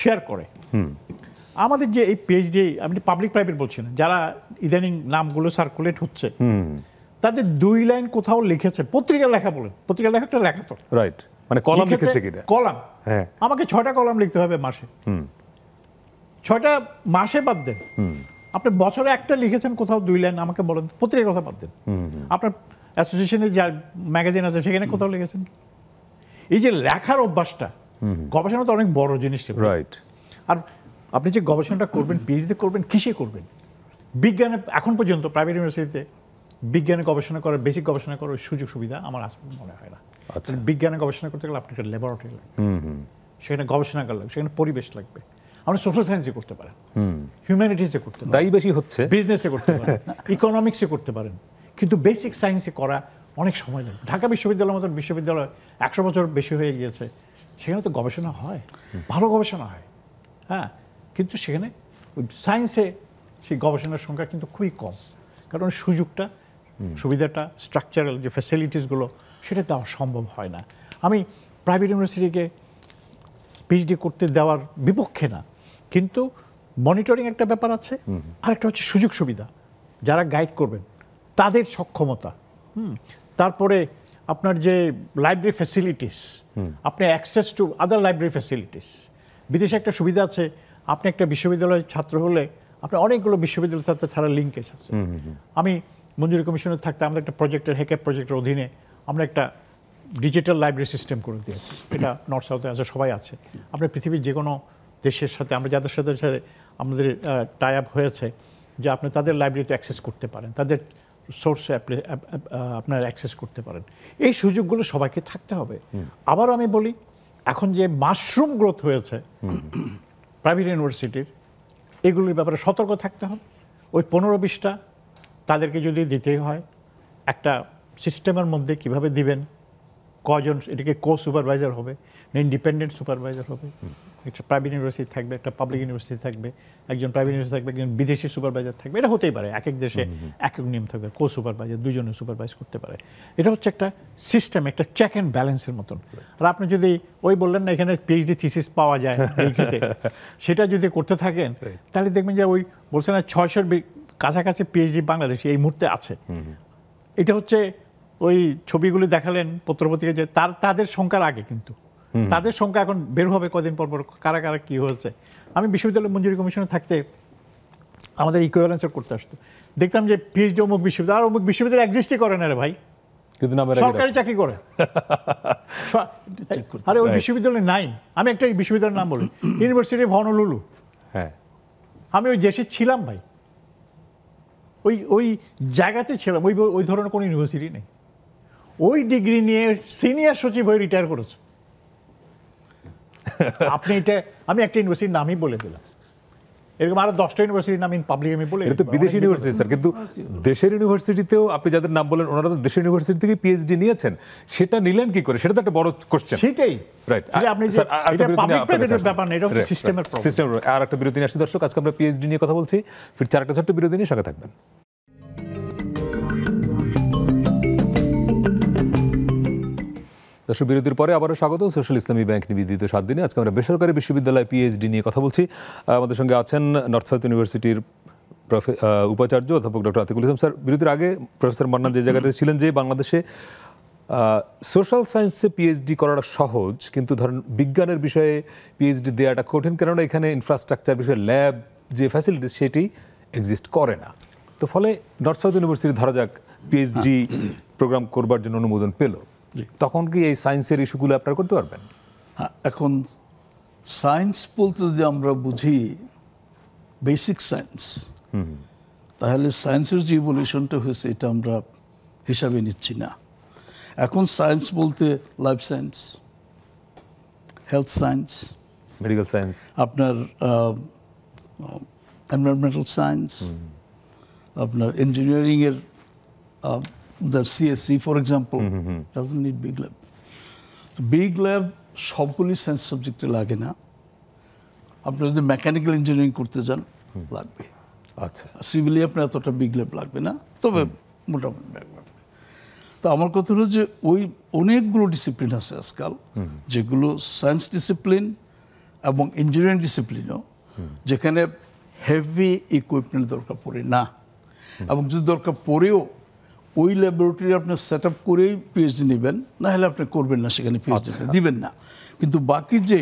শেয়ার করে আমাদের যে এই পিএইচডি আমি পাবলিক প্রাইভেট বলছি না যারা ইদানিং নামগুলো সার্কুলেট হচ্ছে তাদের দুই লাইন কোথাও লিখেছে পত্রিকা লেখা বলেন পত্রিকা লেখা একটা লেখা তো রাইট মানে কলম লিখেছে কিনা কলাম হ্যাঁ আমাকে ছয়টা কলাম লিখতে হবে মাসে ছয়টা মাসে বাদ দেন আপনি বছরে একটা লিখেছেন কোথাও দুই লাইন আমাকে বলেন পত্রিকার কথা বাদ দেন আপনার অ্যাসোসিয়েশনের যা ম্যাগাজিন আছে সেখানে কোথাও লিখেছেন এই যে লেখার অভ্যাসটা গবেষণা তো অনেক বড় জিনিস রাইট আর আপনি যে গবেষণাটা করবেন পিএইচডি করবেন কিসে করবেন বিজ্ঞানে এখন পর্যন্ত প্রাইভেট ইউনিভার্সিটিতে বিজ্ঞানে গবেষণা করার বেসিক গবেষণা করার সুযোগ সুবিধা আমার আসলে মনে হয় না আচ্ছা। মানে বিজ্ঞানে গবেষণা করতে গেলে আপনার একটা ল্যাবরেটরি লাগবে সেখানে গবেষণাগার লাগবে সেখানে পরিবেশ লাগবে আপনি সোশ্যাল সায়েন্সে করতে পারেন হিউম্যানিটিসে করতে পারেন দায়ী বেশি হচ্ছে বিজনেসে করতে পারেন ইকোনমিক্সে করতে পারেন কিন্তু বেসিক সায়েন্সে করা অনেক সময় লাগবে ঢাকা বিশ্ববিদ্যালয়ের মতন বিশ্ববিদ্যালয় একশো বছর বেশি হয়ে গিয়েছে সেখানে তো গবেষণা হয় ভালো গবেষণা হয় হ্যাঁ কিন্তু সেখানে সায়েন্সে সেই গবেষণার সংখ্যা কিন্তু খুবই কম কারণ সুযোগটা সুবিধাটা স্ট্রাকচারাল যে ফ্যাসিলিটিসগুলো সেটা দেওয়া সম্ভব হয় না আমি প্রাইভেট ইউনিভার্সিটিকে পিএইচডি করতে দেওয়ার বিপক্ষে না কিন্তু মনিটরিং একটা ব্যাপার আছে আর একটা হচ্ছে সুযোগ সুবিধা যারা গাইড করবেন তাদের সক্ষমতা হুম তারপরে আপনার যে লাইব্রেরি ফ্যাসিলিটিস আপনি access to other library facilities বিদেশে একটা সুবিধা আছে আপনি একটা বিশ্ববিদ্যালয়ের ছাত্র হলে আপনি অনেকগুলো বিশ্ববিদ্যালয় ছাত্র ছাড়া লিঙ্কেজ আছে আমি মঞ্জুরি কমিশনের থাকতে আমাদের একটা প্রজেক্টের হেকে প্রজেক্টের অধীনে আমরা একটা ডিজিটাল লাইব্রেরি সিস্টেম করে দিয়েছি এটা নর্থ সাউথে আছে সবাই আছে আমরা পৃথিবীর যে কোনো দেশের সাথে আমরা যাদের সাথে সাথে আমাদের টাই আপ হয়েছে যে আপনি তাদের লাইব্রেরিতে অ্যাক্সেস করতে পারেন তাদের সোর্সে আপনার অ্যাক্সেস করতে পারেন এই সুযোগগুলো সবাইকে থাকতে হবে আবার আমি বলি এখন যে মাশরুম গ্রোথ হয়েছে প্রাইভেট ইউনিভার্সিটির এগুলির ব্যাপারে সতর্ক থাকতে হবে ওই পনেরো বিশটা তাদেরকে যদি দিতেই হয় একটা সিস্টেমের মধ্যে কিভাবে দিবেন কজন এটাকে কো সুপারভাইজার হবে ইন্ডিপেন্ডেন্ট সুপারভাইজার হবে একটা প্রাইভেট ইউনিভার্সিটি থাকবে একটা পাবলিক ইউনিভার্সিটি থাকবে একজন প্রাইভেট ইউনিভার্সিটি থাকবে একজন বিদেশি সুপারভাইজার থাকবে এটা হতেই পারে এক এক দেশে এক এক নিয়ম থাকবে কো সুপারভাইজার দুজনে সুপারভাইজ করতে পারে এটা হচ্ছে একটা সিস্টেম একটা চেক অ্যান্ড ব্যালেন্সের মতন আর আপনি যদি ওই বললেন না এখানে পিএইচডি থিসিস পাওয়া যায় এই ক্ষেত্রে সেটা যদি করতে থাকেন তাহলে দেখবেন যে ওই বলছে না ছয়শোর কাছাকাছি পিএইচডি বাংলাদেশ এই মুহূর্তে আছে এটা হচ্ছে ওই ছবিগুলি দেখালেন পত্রপত্রিকা যে তার তাদের সংখ্যার আগে কিন্তু তাদের সংখ্যা এখন বের হবে কদিন পর পর কারা কারা কী হয়েছে আমি বিশ্ববিদ্যালয় মঞ্জুরি কমিশনে থাকতে আমাদের ইকুইভ্যালেন্সের করতে আসতো দেখতাম যে পিএইচডি অমুক বিশ্ববিদ্যালয় আর অমুক বিশ্ববিদ্যালয় এক্সিস্টই করে না রে ভাই সরকারি চাকরি করে আরে ওই বিশ্ববিদ্যালয় নাই আমি একটা বিশ্ববিদ্যালয়ের নাম বলি ইউনিভার্সিটি অফ হনলুলু হ্যাঁ আমি ওই দেশে ছিলাম ভাই ওই ওই জায়গাতে ছিলাম ওই ওই ধরনের কোনো ইউনিভার্সিটি নেই ওই ডিগ্রি নিয়ে সিনিয়র সচিব হয়ে রিটায়ার করেছে আপনি এটা আমি একটা ইউনিভার্সিটির নামই বলে দিলাম এরকম আরো দশটা ইউনিভার্সিটির নাম পাবলিক আমি বলে এটা তো বিদেশি ইউনিভার্সিটি স্যার কিন্তু দেশের ইউনিভার্সিটিতেও আপনি যাদের নাম বলেন ওনারা তো দেশের ইউনিভার্সিটি থেকে পিএইচডি নিয়েছেন সেটা নিলেন কি করে সেটা তো একটা বড় কোশ্চেন সেটাই রাইট আপনি আর একটা বিরতি নিয়ে আসছি দর্শক আজকে আমরা পিএইচডি নিয়ে কথা বলছি ফির চারটা ছোট্ট বিরতি নিয়ে সঙ্গে থাকবেন দর্শক বিরতির পরে আবারও স্বাগত সোশ্যাল ইসলামী ব্যাংক নিবেদিত সাত দিনে আজকে আমরা বেসরকারি বিশ্ববিদ্যালয় পিএইচডি নিয়ে কথা বলছি আমাদের সঙ্গে আছেন নর্থ সাউথ ইউনিভার্সিটির উপাচার্য অধ্যাপক ডক্টর আতিকুল ইসলাম স্যার বিরতির আগে প্রফেসর মান্নান যে জায়গাতে ছিলেন যে বাংলাদেশে সোশ্যাল সায়েন্সে পিএইচডি করাটা সহজ কিন্তু ধরেন বিজ্ঞানের বিষয়ে পিএইচডি দেওয়াটা কঠিন কেননা এখানে ইনফ্রাস্ট্রাকচার বিষয়ে ল্যাব যে ফ্যাসিলিটিস সেটি এক্সিস্ট করে না তো ফলে নর্থ সাউথ ইউনিভার্সিটি ধরা যাক পিএইচডি হ্যাঁ। প্রোগ্রাম করবার জন্য অনুমোদন পেলো তখন কি এই সায়েন্সের ইস্যুগুলো আপনারা করতে পারবেন হ্যাঁ এখন সায়েন্স বলতে যদি আমরা বুঝি বেসিক সায়েন্স তাহলে সায়েন্সের যে ইভলিউশনটা হয়েছে এটা আমরা হিসাবে নিচ্ছি না এখন সায়েন্স বলতে life science health science medical science আপনার এনভায়রনমেন্টাল সায়েন্স আপনার ইঞ্জিনিয়ারিংয়ের the CSC, for example, mm-hmm. doesn't need big lab. Big lab সবগুলি সায়েন্স সাবজেক্টে লাগে না আপনি যদি মেকানিক্যাল ইঞ্জিনিয়ারিং করতে যান লাগবে আচ্ছা সিভিলি আপনার এতটা বিগ ল্যাব লাগবে না তবে মোটামুটি লাগবে তো আমার কথা হলো যে ওই অনেকগুলো ডিসিপ্লিন আছে আজকাল যেগুলো সায়েন্স ডিসিপ্লিন এবং ইঞ্জিনিয়ারিং ডিসিপ্লিনও যেখানে হেভি ইকুইপমেন্ট দরকার পড়ে না এবং যদি দরকার পড়েও ওই ল্যাবরেটরি আপনার সেট আপ করেই পিএইচডি নেবেন না হলে আপনি করবেন না সেখানে আচ্ছা। পিএইচডি দিবেন না কিন্তু বাকি যে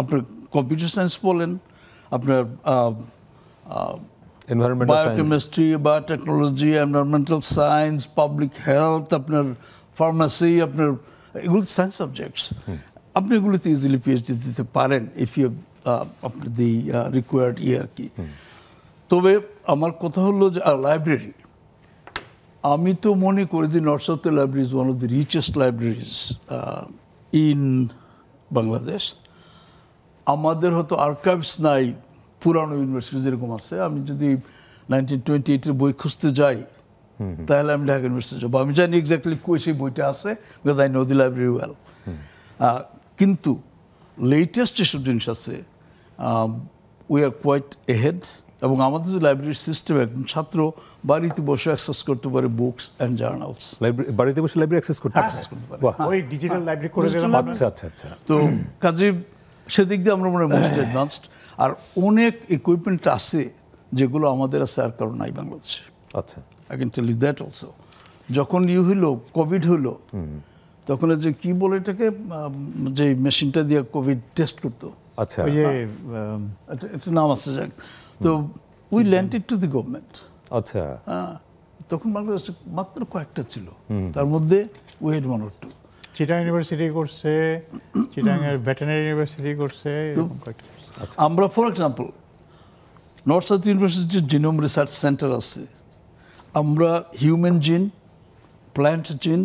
আপনার কম্পিউটার সায়েন্স বলেন আপনার বায়োকেমিস্ট্রি বা technology environmental science public health আপনার ফার্মাসি আপনার এগুলো সায়েন্স সাবজেক্টস আপনি এগুলিতে ইজিলি পিএইচডি দিতে পারেন ইফ ইউ আপনার দি রিকোয়ার্ড ইয়ার কি তবে আমার কথা হলো যে লাইব্রেরি আমি তো মনে করি যে North South library is one of the richest libraries in Bangladesh আমাদের হয়তো আর্কাইভস নাই পুরানো ইউনিভার্সিটি যেরকম আছে আমি যদি নাইনটিন টোয়েন্টি এইটের বই খুঁজতে যাই তাহলে আমি ঢাকা ইউনিভার্সিটি যাবো আমি জানি এক্স্যাক্টলি কই সেই বইটা আছে because I know the library well কিন্তু লেটেস্ট যে স্টুডেন্টস আছে উই আর কোয়াইট এহেড এবং আমাদের যে লাইব্রেরি সিস্টেম একদম ছাত্র বাড়িতে বসে অ্যাক্সেস করতে পারে বুকস অ্যান্ড জার্নালস বাড়িতে বসে লাইব্রেরি অ্যাক্সেস করতে পারে ওই ডিজিটাল হ্যাঁ। লাইব্রেরি করে আচ্ছা আচ্ছা আচ্ছা তো কাজে সেদিক দিয়ে আমরা মনে মোস্ট অ্যাডভান্সড আর অনেক ইকুইপমেন্ট আছে যেগুলো আমাদের আছে আর কারণ নাই বাংলাদেশে আচ্ছা I can tell you that also when you ইয়ে হইলো কোভিড হইলো তখন যে কি বলে এটাকে যে মেশিনটা দিয়ে কোভিড টেস্ট করতো আচ্ছা হ্যাঁ। একটা নাম আছে যাক তো we it to the government আচ্ছা হ্যাঁ তখন বাংলাদেশ মাত্র কয়েকটা ছিল তার মধ্যে we'd had one or two Chittagong university করছে চিটাং এর ভেটেরিনারি ইউনিভার্সিটি করছে আচ্ছা। আমরা ফর এক্সাম্পল নর্থ সাউথ ইউনিভার্সিটির জিনোম রিসার্চ সেন্টার আছে আমরা হিউম্যান জিন প্ল্যান্ট জিন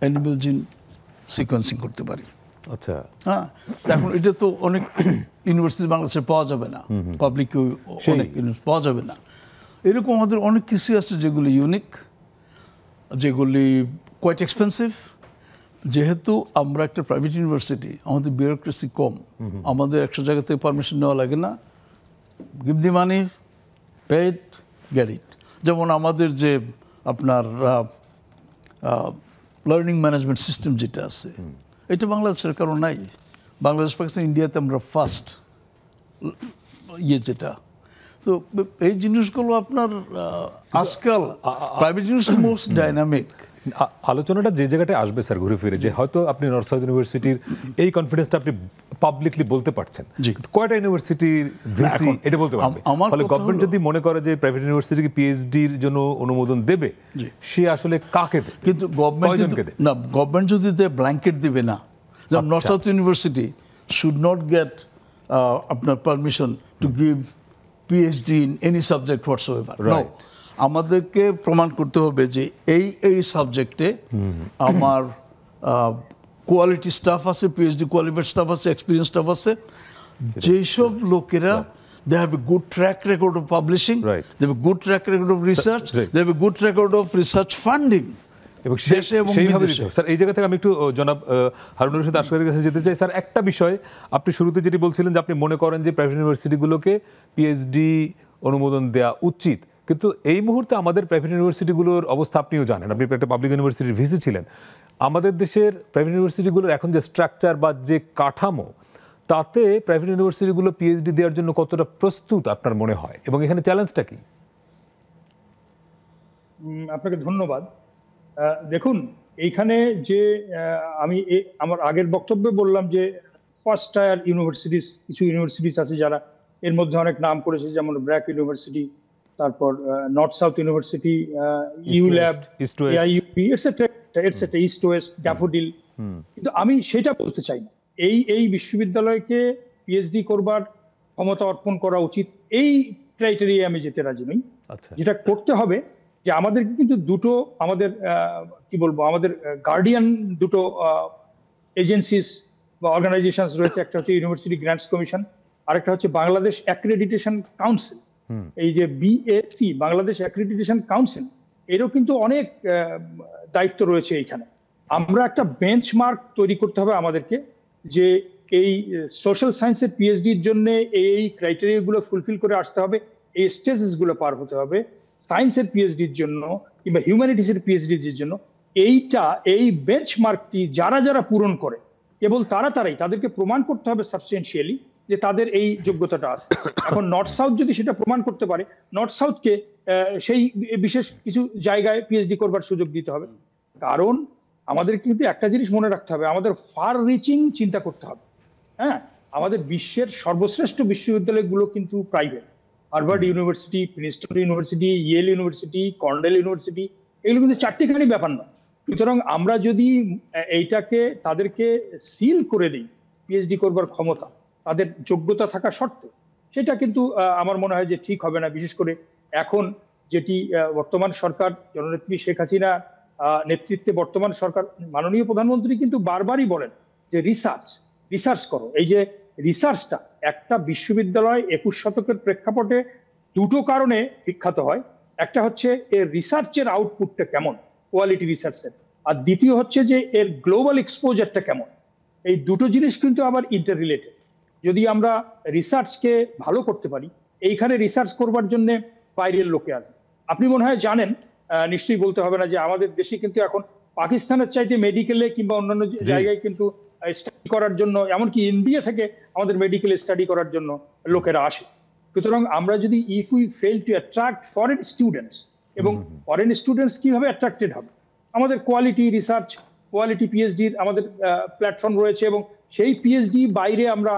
অ্যানিমেল জিন সিকোয়েন্সিং করতে পারি আচ্ছা হ্যাঁ এখন এটা তো অনেক ইউনিভার্সিটি বাংলাদেশে পাওয়া যাবে না পাবলিক অনেক পাওয়া যাবে না এরকম আমাদের অনেক কিছুই আছে যেগুলি ইউনিক যেগুলি কোয়াইট এক্সপেন্সিভ যেহেতু আমরা একটা প্রাইভেট ইউনিভার্সিটি আমাদের বিউরোক্রেসি কম আমাদের একশো জায়গা থেকে পারমিশন নেওয়া লাগে না গিভ দি মানি পেড গ্যারিট যেমন আমাদের যে আপনার লার্নিং ম্যানেজমেন্ট সিস্টেম যেটা আছে এটা বাংলাদেশ সরকারও নাই বাংলাদেশ পাকিস্তান ইন্ডিয়াতে আমরা ফার্স্ট ইয়ে যেটা তো এই জিনিসগুলো আপনার আজকাল প্রাইভেট জিনিস মোস্ট ডাইনামিক আলোচনাটা যে জায়গাটায় আসবে স্যার ঘুরে ফিরে যে হয়তো আপনি নর্থ সাউথ ইউনিভার্সিটির এই কনফিডেন্সটা আপনি পাবলিকলি বলতে পারছেন কয়টা ইউনিভার্সিটির ভিসি এটা বলতে পারবে ফলে গভর্নমেন্ট যদি মনে করে যে প্রাইভেট ইউনিভার্সিটিকে পিএইচডির জন্য অনুমোদন দেবে সে আসলে কাকে দেবে কিন্তু গভর্নমেন্ট না গভর্নমেন্ট যদি ব্ল্যাঙ্কেট দেবে না যেমন North South University should not get আপনার permission to give PhD in any subject whatsoever. Right. Right আমাদেরকে প্রমাণ করতে হবে যে এই এই সাবজেক্টে আমার কোয়ালিটি স্টাফ আছে পিএইচডি কোয়ালিফাইড স্টাফ আছে এক্সপিরিয়েন্স স্টাফ আছে যেসব লোকেরা they have a good track record of publishing, right. they have a good track record of research, right. they have a good record এবং স্যার এই জায়গা থেকে আমি একটু জনাব হারুন রশিদ আশকারের কাছে যেতে চাই স্যার একটা বিষয় আপনি শুরুতে যেটি বলছিলেন যে আপনি মনে করেন যে প্রাইভেট ইউনিভার্সিটিগুলোকে পিএইচডি অনুমোদন দেওয়া উচিত কিন্তু এই মুহূর্তে আমাদের প্রাইভেট ইউনিভার্সিটিগুলোর অবস্থা আপনিও জানেন আপনি একটা পাবলিক ইউনিভার্সিটির ভিসি ছিলেন আমাদের দেশের প্রাইভেট ইউনিভার্সিটিগুলোর এখন যে স্ট্রাকচার বা যে কাঠামো তাতে প্রাইভেট ইউনিভার্সিটিগুলো পিএইচডি দেওয়ার জন্য কতটা প্রস্তুত আপনার মনে হয় এবং এখানে চ্যালেঞ্জটা কি আপনাকে ধন্যবাদ দেখুন এইখানে যে আমি আমার আগের বক্তব্যে বললাম যে ফার্স্ট টায়ার ইউনিভার্সিটিস কিছু ইউনিভার্সিটিস আছে যারা এর মধ্যে অনেক নাম করেছে যেমন ব্র্যাক ইউনিভার্সিটি তারপর North South University U lab etcetera East West Daffodil কিন্তু আমি সেটা বলতে চাই না এই এই বিশ্ববিদ্যালয়কে পিএইচডি করবার ক্ষমতা অর্পণ করা উচিত এই ক্রাইটেরিয়া আমি যেতে রাজি নই আচ্ছা। যেটা করতে হবে যে আমাদেরকে কিন্তু দুটো আমাদের কি বলবো আমাদের গার্ডিয়ান দুটো এজেন্সিস বা অর্গানাইজেশন রয়েছে একটা হচ্ছে ইউনিভার্সিটি গ্র্যান্টস কমিশন আরেকটা হচ্ছে বাংলাদেশ অ্যাক্রেডিটেশন কাউন্সিল এই যে বিএসি বাংলাদেশ অ্যাক্রিডিটেশন কাউন্সিল এরও কিন্তু অনেক দায়িত্ব রয়েছে এইখানে আমরা একটা মার্ক তৈরি করতে হবে আমাদেরকে যে এই সোশ্যাল সায়েন্সের পিএইচডির জন্য এই ক্রাইটেরিয়াগুলো ফুলফিল করে আসতে হবে এই স্টেজেসগুলো পার হতে হবে সায়েন্সের পিএইচডির জন্য কিংবা হিউম্যানিটিসের পিএইচডির জন্য এইটা এই বেঞ্চ মার্কটি যারা যারা পূরণ করে কেবল তারা তারাই তাদেরকে প্রমাণ করতে হবে সাবস্টেন্সিয়ালি যে তাদের এই যোগ্যতাটা আছে এখন নর্থ সাউথ যদি সেটা প্রমাণ করতে পারে নর্থ সাউথকে সেই বিশেষ কিছু জায়গায় পিএইচডি করবার সুযোগ দিতে হবে কারণ আমাদের কিন্তু একটা জিনিস মনে রাখতে হবে আমাদের ফার রিচিং চিন্তা করতে হবে হ্যাঁ আমাদের বিশ্বের সর্বশ্রেষ্ঠ বিশ্ববিদ্যালয়গুলো কিন্তু private Harvard University Princeton University Yale University Cornell University এগুলো কিন্তু চারটিখানি ব্যাপার নয় সুতরাং আমরা যদি এইটাকে তাদেরকে সিল করে দিই পিএইচডি করবার ক্ষমতা তাদের যোগ্যতা থাকা শর্ত সেটা কিন্তু আমার মনে হয় যে ঠিক হবে না বিশেষ করে এখন যেটি বর্তমান সরকার জননেত্রী শেখ হাসিনা নেতৃত্বে বর্তমান সরকার মাননীয় প্রধানমন্ত্রী কিন্তু বারবারই বলেন যে রিসার্চ রিসার্চ করো এই যে রিসার্চটা একটা বিশ্ববিদ্যালয় একুশ শতকের প্রেক্ষাপটে দুটো কারণে বিখ্যাত হয় একটা হচ্ছে এর রিসার্চের আউটপুটটা কেমন কোয়ালিটি রিসার্চের আর দ্বিতীয় হচ্ছে যে এর গ্লোবাল এক্সপোজারটা কেমন এই দুটো জিনিস কিন্তু আবার ইন্টার রিলেটেড যদি আমরা রিসার্চকে ভালো করতে পারি এইখানে রিসার্চ করবার জন্য বাইরের লোকে আসবে আপনি মনে হয় জানেন নিশ্চয়ই বলতে হবে না যে আমাদের দেশে কিন্তু এখন পাকিস্তানের চাইতে মেডিকেলে কিংবা অন্যান্য জায়গায় কিন্তু স্টাডি করার জন্য এমনকি ইন্ডিয়া থেকে আমাদের মেডিকেল স্টাডি করার জন্য লোকেরা আসে সুতরাং আমরা যদি if we fail to attract foreign students এবং ফরেন স্টুডেন্টস কিভাবে অ্যাট্রাক্টেড হবে আমাদের কোয়ালিটি রিসার্চ কোয়ালিটি পিএইচডির আমাদের প্ল্যাটফর্ম রয়েছে এবং সেই পিএইচডি বাইরে আমরা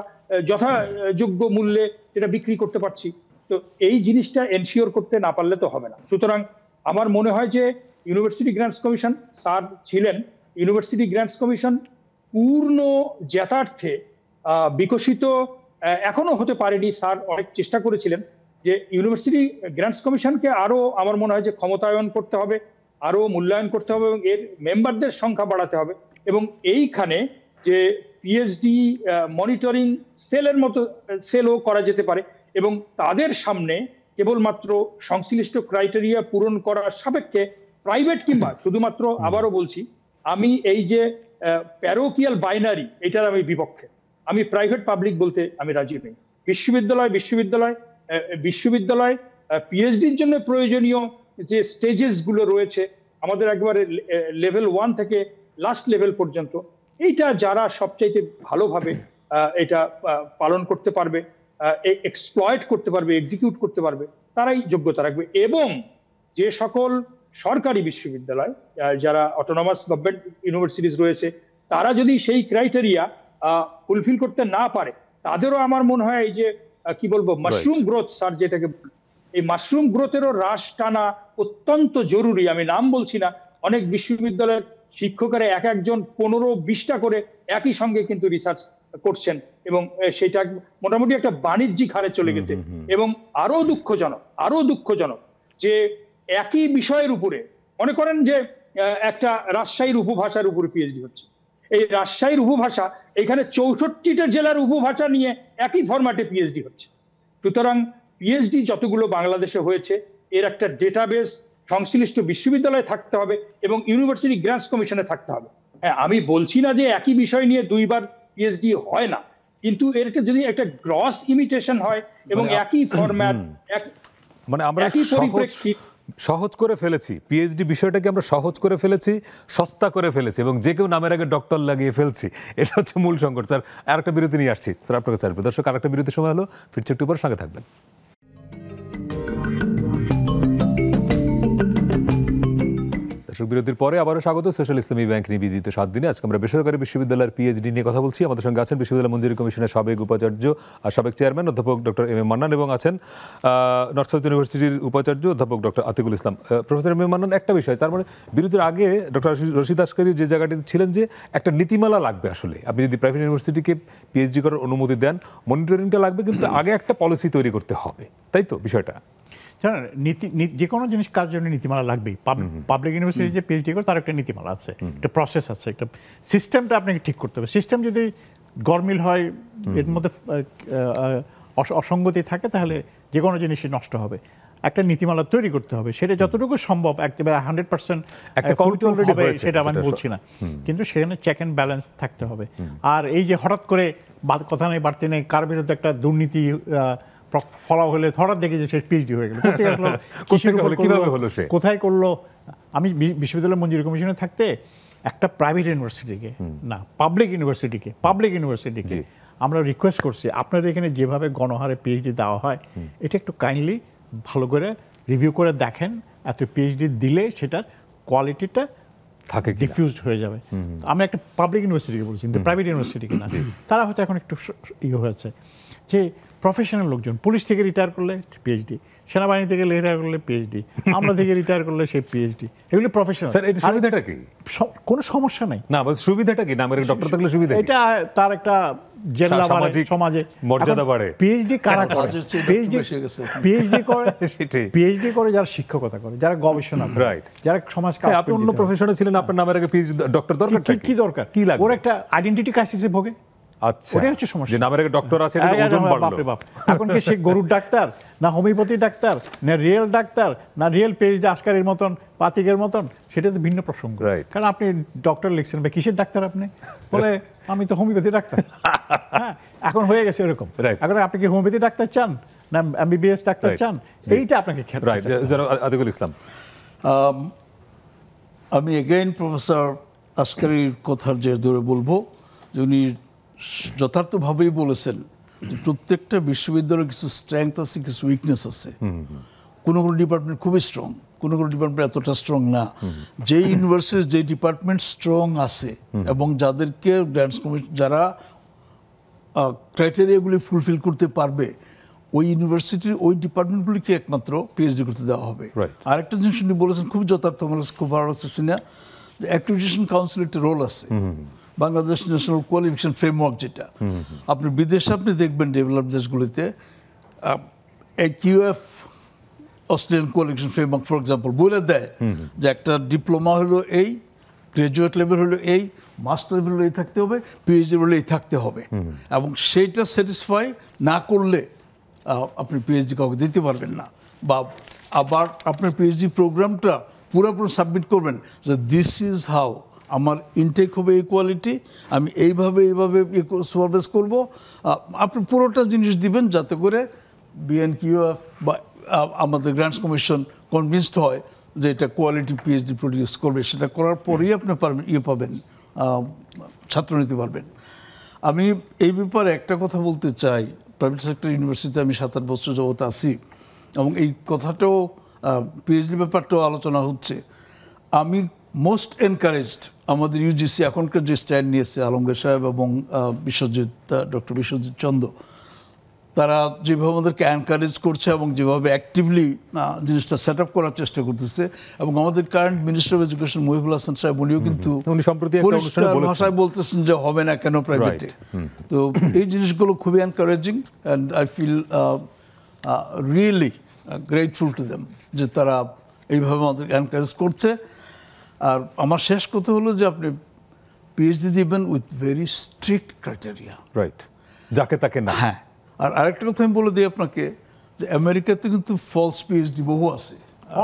যথাযোগ্য মূল্যে যেটা বিক্রি করতে পারছি তো এই জিনিসটা এনশিওর করতে না পারলে তো হবে না সুতরাং আমার মনে হয় যে ইউনিভার্সিটি গ্রান্টস কমিশন স্যার ছিলেন ইউনিভার্সিটি গ্রান্টস কমিশন পূর্ণ জ্যাথার্থে বিকশিত এখনো হতে পারেনি স্যার অনেক চেষ্টা করেছিলেন যে ইউনিভার্সিটি গ্রান্টস কমিশনকে আরও আমার মনে হয় যে ক্ষমতায়ন করতে হবে আরও মূল্যায়ন করতে হবে এবং এর মেম্বারদের সংখ্যা বাড়াতে হবে এবং এইখানে যে পিএইচডি মনিটরিং সেলের মতো সেলও করা যেতে পারে এবং তাদের সামনে কেবলমাত্র সংশ্লিষ্ট ক্রাইটেরিয়া পূরণ করার সাপেক্ষে প্রাইভেট কিংবা শুধুমাত্র আবারও বলছি আমি এই যে প্যারোকিয়াল বাইনারি এটার আমি বিপক্ষে আমি প্রাইভেট পাবলিক বলতে আমি রাজি নেই বিশ্ববিদ্যালয় বিশ্ববিদ্যালয় বিশ্ববিদ্যালয় পিএইচডির জন্য প্রয়োজনীয় যে স্টেজেসগুলো রয়েছে আমাদের একবারে লেভেল ওয়ান থেকে লাস্ট লেভেল পর্যন্ত এইটা যারা সবচাইতে ভালোভাবে এটা পালন করতে পারবে এক্সপ্লয়েট করতে পারবে এক্সিকিউট করতে পারবে তারাই যোগ্যতা রাখবে এবং যে সকল সরকারি বিশ্ববিদ্যালয় যারা অটোনমাস গভর্নমেন্ট ইউনিভার্সিটিজ রয়েছে তারা যদি সেই ক্রাইটেরিয়া ফুলফিল করতে না পারে তাদেরও আমার মনে হয় এই যে কি বলবো মাশরুম গ্রোথ স্যার যেটাকে এই মাশরুম গ্রোথেরও হ্রাস টানা অত্যন্ত জরুরি আমি নাম বলছি না অনেক বিশ্ববিদ্যালয়ের শিক্ষকেরা এক একজন পনেরো বিশটা করে একই সঙ্গে কিন্তু রিসার্চ করছেন এবং সেটা মোটামুটি একটা বাণিজ্যিক হারে চলে গেছে এবং আরো দুঃখজনক আরো দুঃখজনক যে একই বিষয়ের উপরে মনে করেন যে একটা রাজশাহীর উপভাষার উপরে পিএইচডি হচ্ছে এই রাজশাহীর উপভাষা এখানে চৌষট্টিটা জেলার উপভাষা নিয়ে একই ফরম্যাটে পিএইচডি হচ্ছে সুতরাং পিএইচডি যতগুলো বাংলাদেশে হয়েছে এর একটা ডেটাবেস সংশ্লিষ্ট বিশ্ববিদ্যালয়ে থাকতে হবে এবং ইউনিভার্সিটি গ্রান্টস কমিশনে থাকতে হবে হ্যাঁ আমি বলছি না যে একই বিষয় নিয়ে দুইবার পিএইচডি হয় না কিন্তু এর যদি একটা গ্রস ইমিটেশন হয় এবং মানে একই ফরম্যাট এক মানে আমরা একই পরিপ্রেক্ষিত সহজ করে ফেলেছি পিএইচডি বিষয়টাকে আমরা সহজ করে ফেলেছি সস্তা করে ফেলেছি এবং যে কেউ নামের আগে ডক্টর লাগিয়ে ফেলছি এটা হচ্ছে মূল সংকট স্যার আরেকটা বিরতি নিয়ে আসছি স্যার আপনাকে স্যার দর্শক আরেকটা বিরতির সময় হলো ফিরছে একটু পর সঙ্গে থাকবেন দর্শক বিরতির পরে আবারও স্বাগত সোশ্যাল ইসলামী ব্যাংক নিবেদিত সাত দিনে আজকে আমরা বেসরকারি বিশ্ববিদ্যালয়ের পিএইচডি নিয়ে কথা বলছি আমাদের সঙ্গে আছেন বিশ্ববিদ্যালয় মঞ্জুরি কমিশনের সাবেক উপাচার্য আর সাবেক চেয়ারম্যান অধ্যাপক ডক্টর এম এ মান্নান এবং আছেন নর্থ সাউথ ইউনিভার্সিটির উপাচার্য অধ্যাপক doctor Atiqul Islam professor M A Mannan একটা বিষয় তার মানে বিরতির আগে ডক্টর রশিদ আসকারি যে জায়গাটি ছিলেন যে একটা নীতিমালা লাগবে আসলে আপনি যদি প্রাইভেট ইউনিভার্সিটিকে পিএইচডি করার অনুমতি দেন মনিটরিংটা লাগবে কিন্তু আগে একটা পলিসি তৈরি করতে হবে তাই তো বিষয়টা নীতি যে কোনো জিনিস কাজ জন্য নীতিমালা লাগবেই পাবলিক ইউনিভার্সিটি যে পিএইচডি করে তার একটা নীতিমালা আছে একটা প্রসেস আছে একটা সিস্টেমটা আপনাকে ঠিক করতে হবে সিস্টেম যদি গরমিল হয় এর মধ্যে অসঙ্গতি থাকে তাহলে যে কোনো জিনিসই নষ্ট হবে একটা নীতিমালা তৈরি করতে হবে সেটা যতটুকু সম্ভব একেবারে হান্ড্রেড পার্সেন্ট সেটা আমি বলছি না কিন্তু সেখানে চেক অ্যান্ড ব্যালেন্স থাকতে হবে আর এই যে হঠাৎ করে কথা নেই বাড়তি নেই কার বিরুদ্ধে একটা দুর্নীতি ফলাও হলে ধরার দেখে যে সে পিএইচডি হয়ে গেল কিভাবে হলো সে কোথায় করলো আমি বিশ্ববিদ্যালয় মঞ্জুরি কমিশনে থাকতে একটা প্রাইভেট ইউনিভার্সিটিকে না পাবলিক ইউনিভার্সিটিকে পাবলিক ইউনিভার্সিটিকে আমরা রিকোয়েস্ট করছি আপনাদের এখানে যেভাবে গণহারে পিএইচডি দেওয়া হয় এটা একটু কাইন্ডলি ভালো করে রিভিউ করে দেখেন এত পিএইচডি দিলে সেটার কোয়ালিটিটা থাকে ডিফিউজ হয়ে যাবে আমরা একটা পাবলিক ইউনিভার্সিটিকে বলছি প্রাইভেট ইউনিভার্সিটিকে না তারা হয়তো এখন একটু ইয়ে হয়েছে যে প্রফেশনাল লোকজন পুলিশ থেকে রিটায়ার করলে পিএইচডি সেনাবাহিনী থেকে রিটায়ার করলে পিএইচডি আমরা থেকে রিটায়ার করলে সেই পিএইচডি এগুলি প্রফেশনাল স্যার এটা সুবিধাটা কি কোনো সমস্যা নাই না সুবিধাটা কি নামের ডক্টর থাকলে সুবিধা এটা তার একটা জেলা সমাজে মর্যাদা বাড়ে পিএইচডি কারা হ্যাঁ, করে পিএইচডি পিএইচডি করে পিএইচডি করে যারা শিক্ষকতা করে যারা গবেষণা করে রাইট যারা সমাজ কাজ হ্যাঁ, আপনি অন্য প্রফেশনে ছিলেন আপনার নামের আগে পিএইচডি ডক্টর দরকার কি দরকার কি লাগে ওর একটা আইডেন্টিটি ক্রাইসিসে ভোগে আচ্ছা ডক্টর আছে গরুর ডাক্তার না হোমিওপ্যাথি ডাক্তার না রিয়েল ডাক্তার না রিয়েল মতন পাতিকের মতন সেটা তো ভিন্ন কারণ আপনি ডক্টর লিখছেন বা কিসের ডাক্তার আপনি বলে আমি তো হোমিওপ্যাথি ডাক্তার হ্যাঁ, এখন হয়ে গেছে এরকম এখন আপনি কি হোমিওপ্যাথি ডাক্তার চান না এমবিবিএস ডাক্তার চান এইটা আপনাকে আদিকুল ইসলাম um, আমি এগেইন প্রফেসর আসকারির কথার যে দূরে বলবো যে উনি যথার্থভাবেই বলেছেন যে প্রত্যেকটা বিশ্ববিদ্যালয়ের কিছু স্ট্রেংথ আছে কিছু উইকনেস আছে কোনো কোনো ডিপার্টমেন্ট খুবই স্ট্রং কোনো কোনো ডিপার্টমেন্ট এতটা স্ট্রং না যে ইউনিভার্সিটির যে ডিপার্টমেন্ট স্ট্রং আছে এবং যাদেরকে গ্র্যান্ডস কমিশন যারা ক্রাইটেরিয়াগুলি ফুলফিল করতে পারবে ওই ইউনিভার্সিটির ওই ডিপার্টমেন্টগুলিকে একমাত্র পিএইচডি করতে দেওয়া হবে আরেকটা জিনিস উনি বলেছেন খুব যথার্থ আমার খুব ভালো লাগছে শুনে যে অ্যাক্রিডিটেশন কাউন্সিলের একটা রোল আছে বাংলাদেশ ন্যাশনাল কোয়ালিফিকেশন ফ্রেমওয়ার্ক যেটা আপনি বিদেশে আপনি দেখবেন ডেভেলপ দেশগুলিতে QF Australian qualification framework for example বলে দেয় যে একটা ডিপ্লোমা হলো এই গ্রাজুয়েট লেভেল হলো এই মাস্টার লেভেল এই থাকতে হবে পিএইচডি লেভেল এই থাকতে হবে এবং সেইটা স্যাটিসফাই না করলে আপনি পিএইচডি কাউকে দিতে পারবেন না বা আবার আপনার পিএইচডি প্রোগ্রামটা পুরোপুরি সাবমিট করবেন যে দিস ইজ হাউ আমার ইনটেক হবে এই কোয়ালিটি আমি এইভাবে এইভাবে সুপারভাইজ করবো আপনি পুরোটা জিনিস দিবেন যাতে করে বিএনকিউএফ বা আমাদের গ্রান্টস কমিশন কনভিনসড হয় যে এটা কোয়ালিটি পিএইচডি প্রডিউস করবে সেটা করার পরেই আপনি পারবেন ইয়ে পাবেন ছাত্র নিতে পারবেন আমি এই ব্যাপারে একটা কথা বলতে চাই প্রাইভেট সেক্টর ইউনিভার্সিটিতে আমি সাত আট বছর যাবত আসি এবং এই কথাটাও পিএইচডি ব্যাপারটাও আলোচনা হচ্ছে আমি মোস্ট এনকারেজড আমাদের ইউজিসি এখনকার যে স্ট্যান্ড নিয়েছে আলমগীর সাহেব এবং বিশ্বজিৎ ডক্টর বিশ্বজিৎ চন্দ্র তারা যেভাবে আমাদেরকে এনকারেজ করছে এবং যেভাবে অ্যাক্টিভলি জিনিসটা সেট আপ করার চেষ্টা করতেছে এবং আমাদের current minister of education Mohibul Hasan সাহেব উনিও কিন্তু ভাষায় বলতেছেন যে হবে না কেন প্রাইভেটে তো এই জিনিসগুলো খুবই encouraging and I feel really grateful to them যে তারা এইভাবে আমাদেরকে এনকারেজ করছে আর আমার শেষ কথা হলো যে আপনি পিএইচডি দিবেন with very strict criteria right যাকে তাকে না হ্যাঁ আর আরেকটা কথা আমি বলে দিই আপনাকে যে আমেরিকাতে কিন্তু ফলস পিএইচডি বহু আছে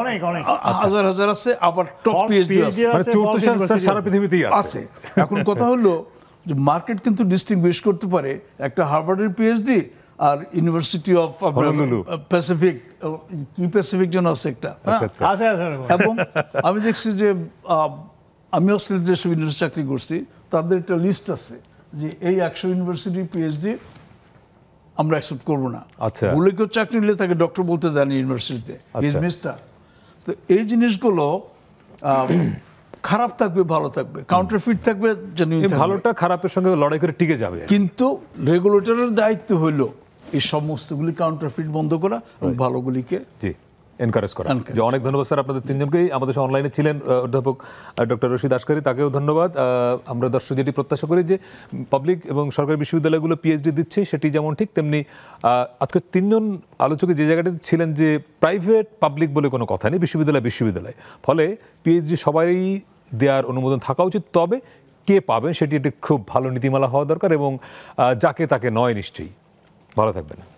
অনেক অনেক আচ্ছা। হাজার হাজার আছে আবার টপ পিএইচডি আছে মানে সারা পৃথিবীতেই আছে এখন কথা হলো যে মার্কেট কিন্তু ডিস্টিংগুইশ করতে পারে একটা হার্ভার্ডের পিএইচডি আর ইউনিভার্সিটি অফ প্যাসিফিক কি প্যাসিফিক যেন আছে একটা আচ্ছা, হ্যাঁ? আচ্ছা। এবং আমি দেখছি যে আমি অস্ট্রেলিয়া যেসব ইউনিভার্সিটি চাকরি করছি তাদের একটা লিস্ট আছে যে এই একশো ইউনিভার্সিটি পিএইচডি আমরা অ্যাকসেপ্ট করব না আচ্ছা বলে কেউ চাকরি নিলে তাকে ডক্টর বলতে দেন ইউনিভার্সিটিতে ইজ মিস্টার তো এই জিনিসগুলো খারাপ থাকবে ভালো থাকবে কাউন্টার ফিট থাকবে ভালোটা খারাপের সঙ্গে লড়াই করে টিকে যাবে কিন্তু রেগুলেটরের দায়িত্ব হইলো এই সমস্তগুলি কাউন্টারফিট বন্ধ করা এবং ভালোগুলিকে জি এনকারেজ করা যে অনেক ধন্যবাদ স্যার আপনাদের তিনজনকেই আমাদের সাথে অনলাইনে ছিলেন অধ্যাপক ডক্টর রশিদ আসকারি তাকেও ধন্যবাদ আমরা দর্শক যেটি প্রত্যাশা করি যে পাবলিক এবং সরকারি বিশ্ববিদ্যালয়গুলো পিএইচডি দিচ্ছে সেটি যেমন ঠিক তেমনি আজকে তিনজন আলোচকে যে জায়গাটাতে ছিলেন যে প্রাইভেট পাবলিক বলে কোনো কথা নেই বিশ্ববিদ্যালয় বিশ্ববিদ্যালয় ফলে পিএইচডি সবাই দেওয়ার অনুমোদন থাকা উচিত তবে কে পাবেন সেটি একটি খুব ভালো নীতিমালা হওয়া দরকার এবং যাকে তাকে নয় নিশ্চয়ই ভালো থাকবেন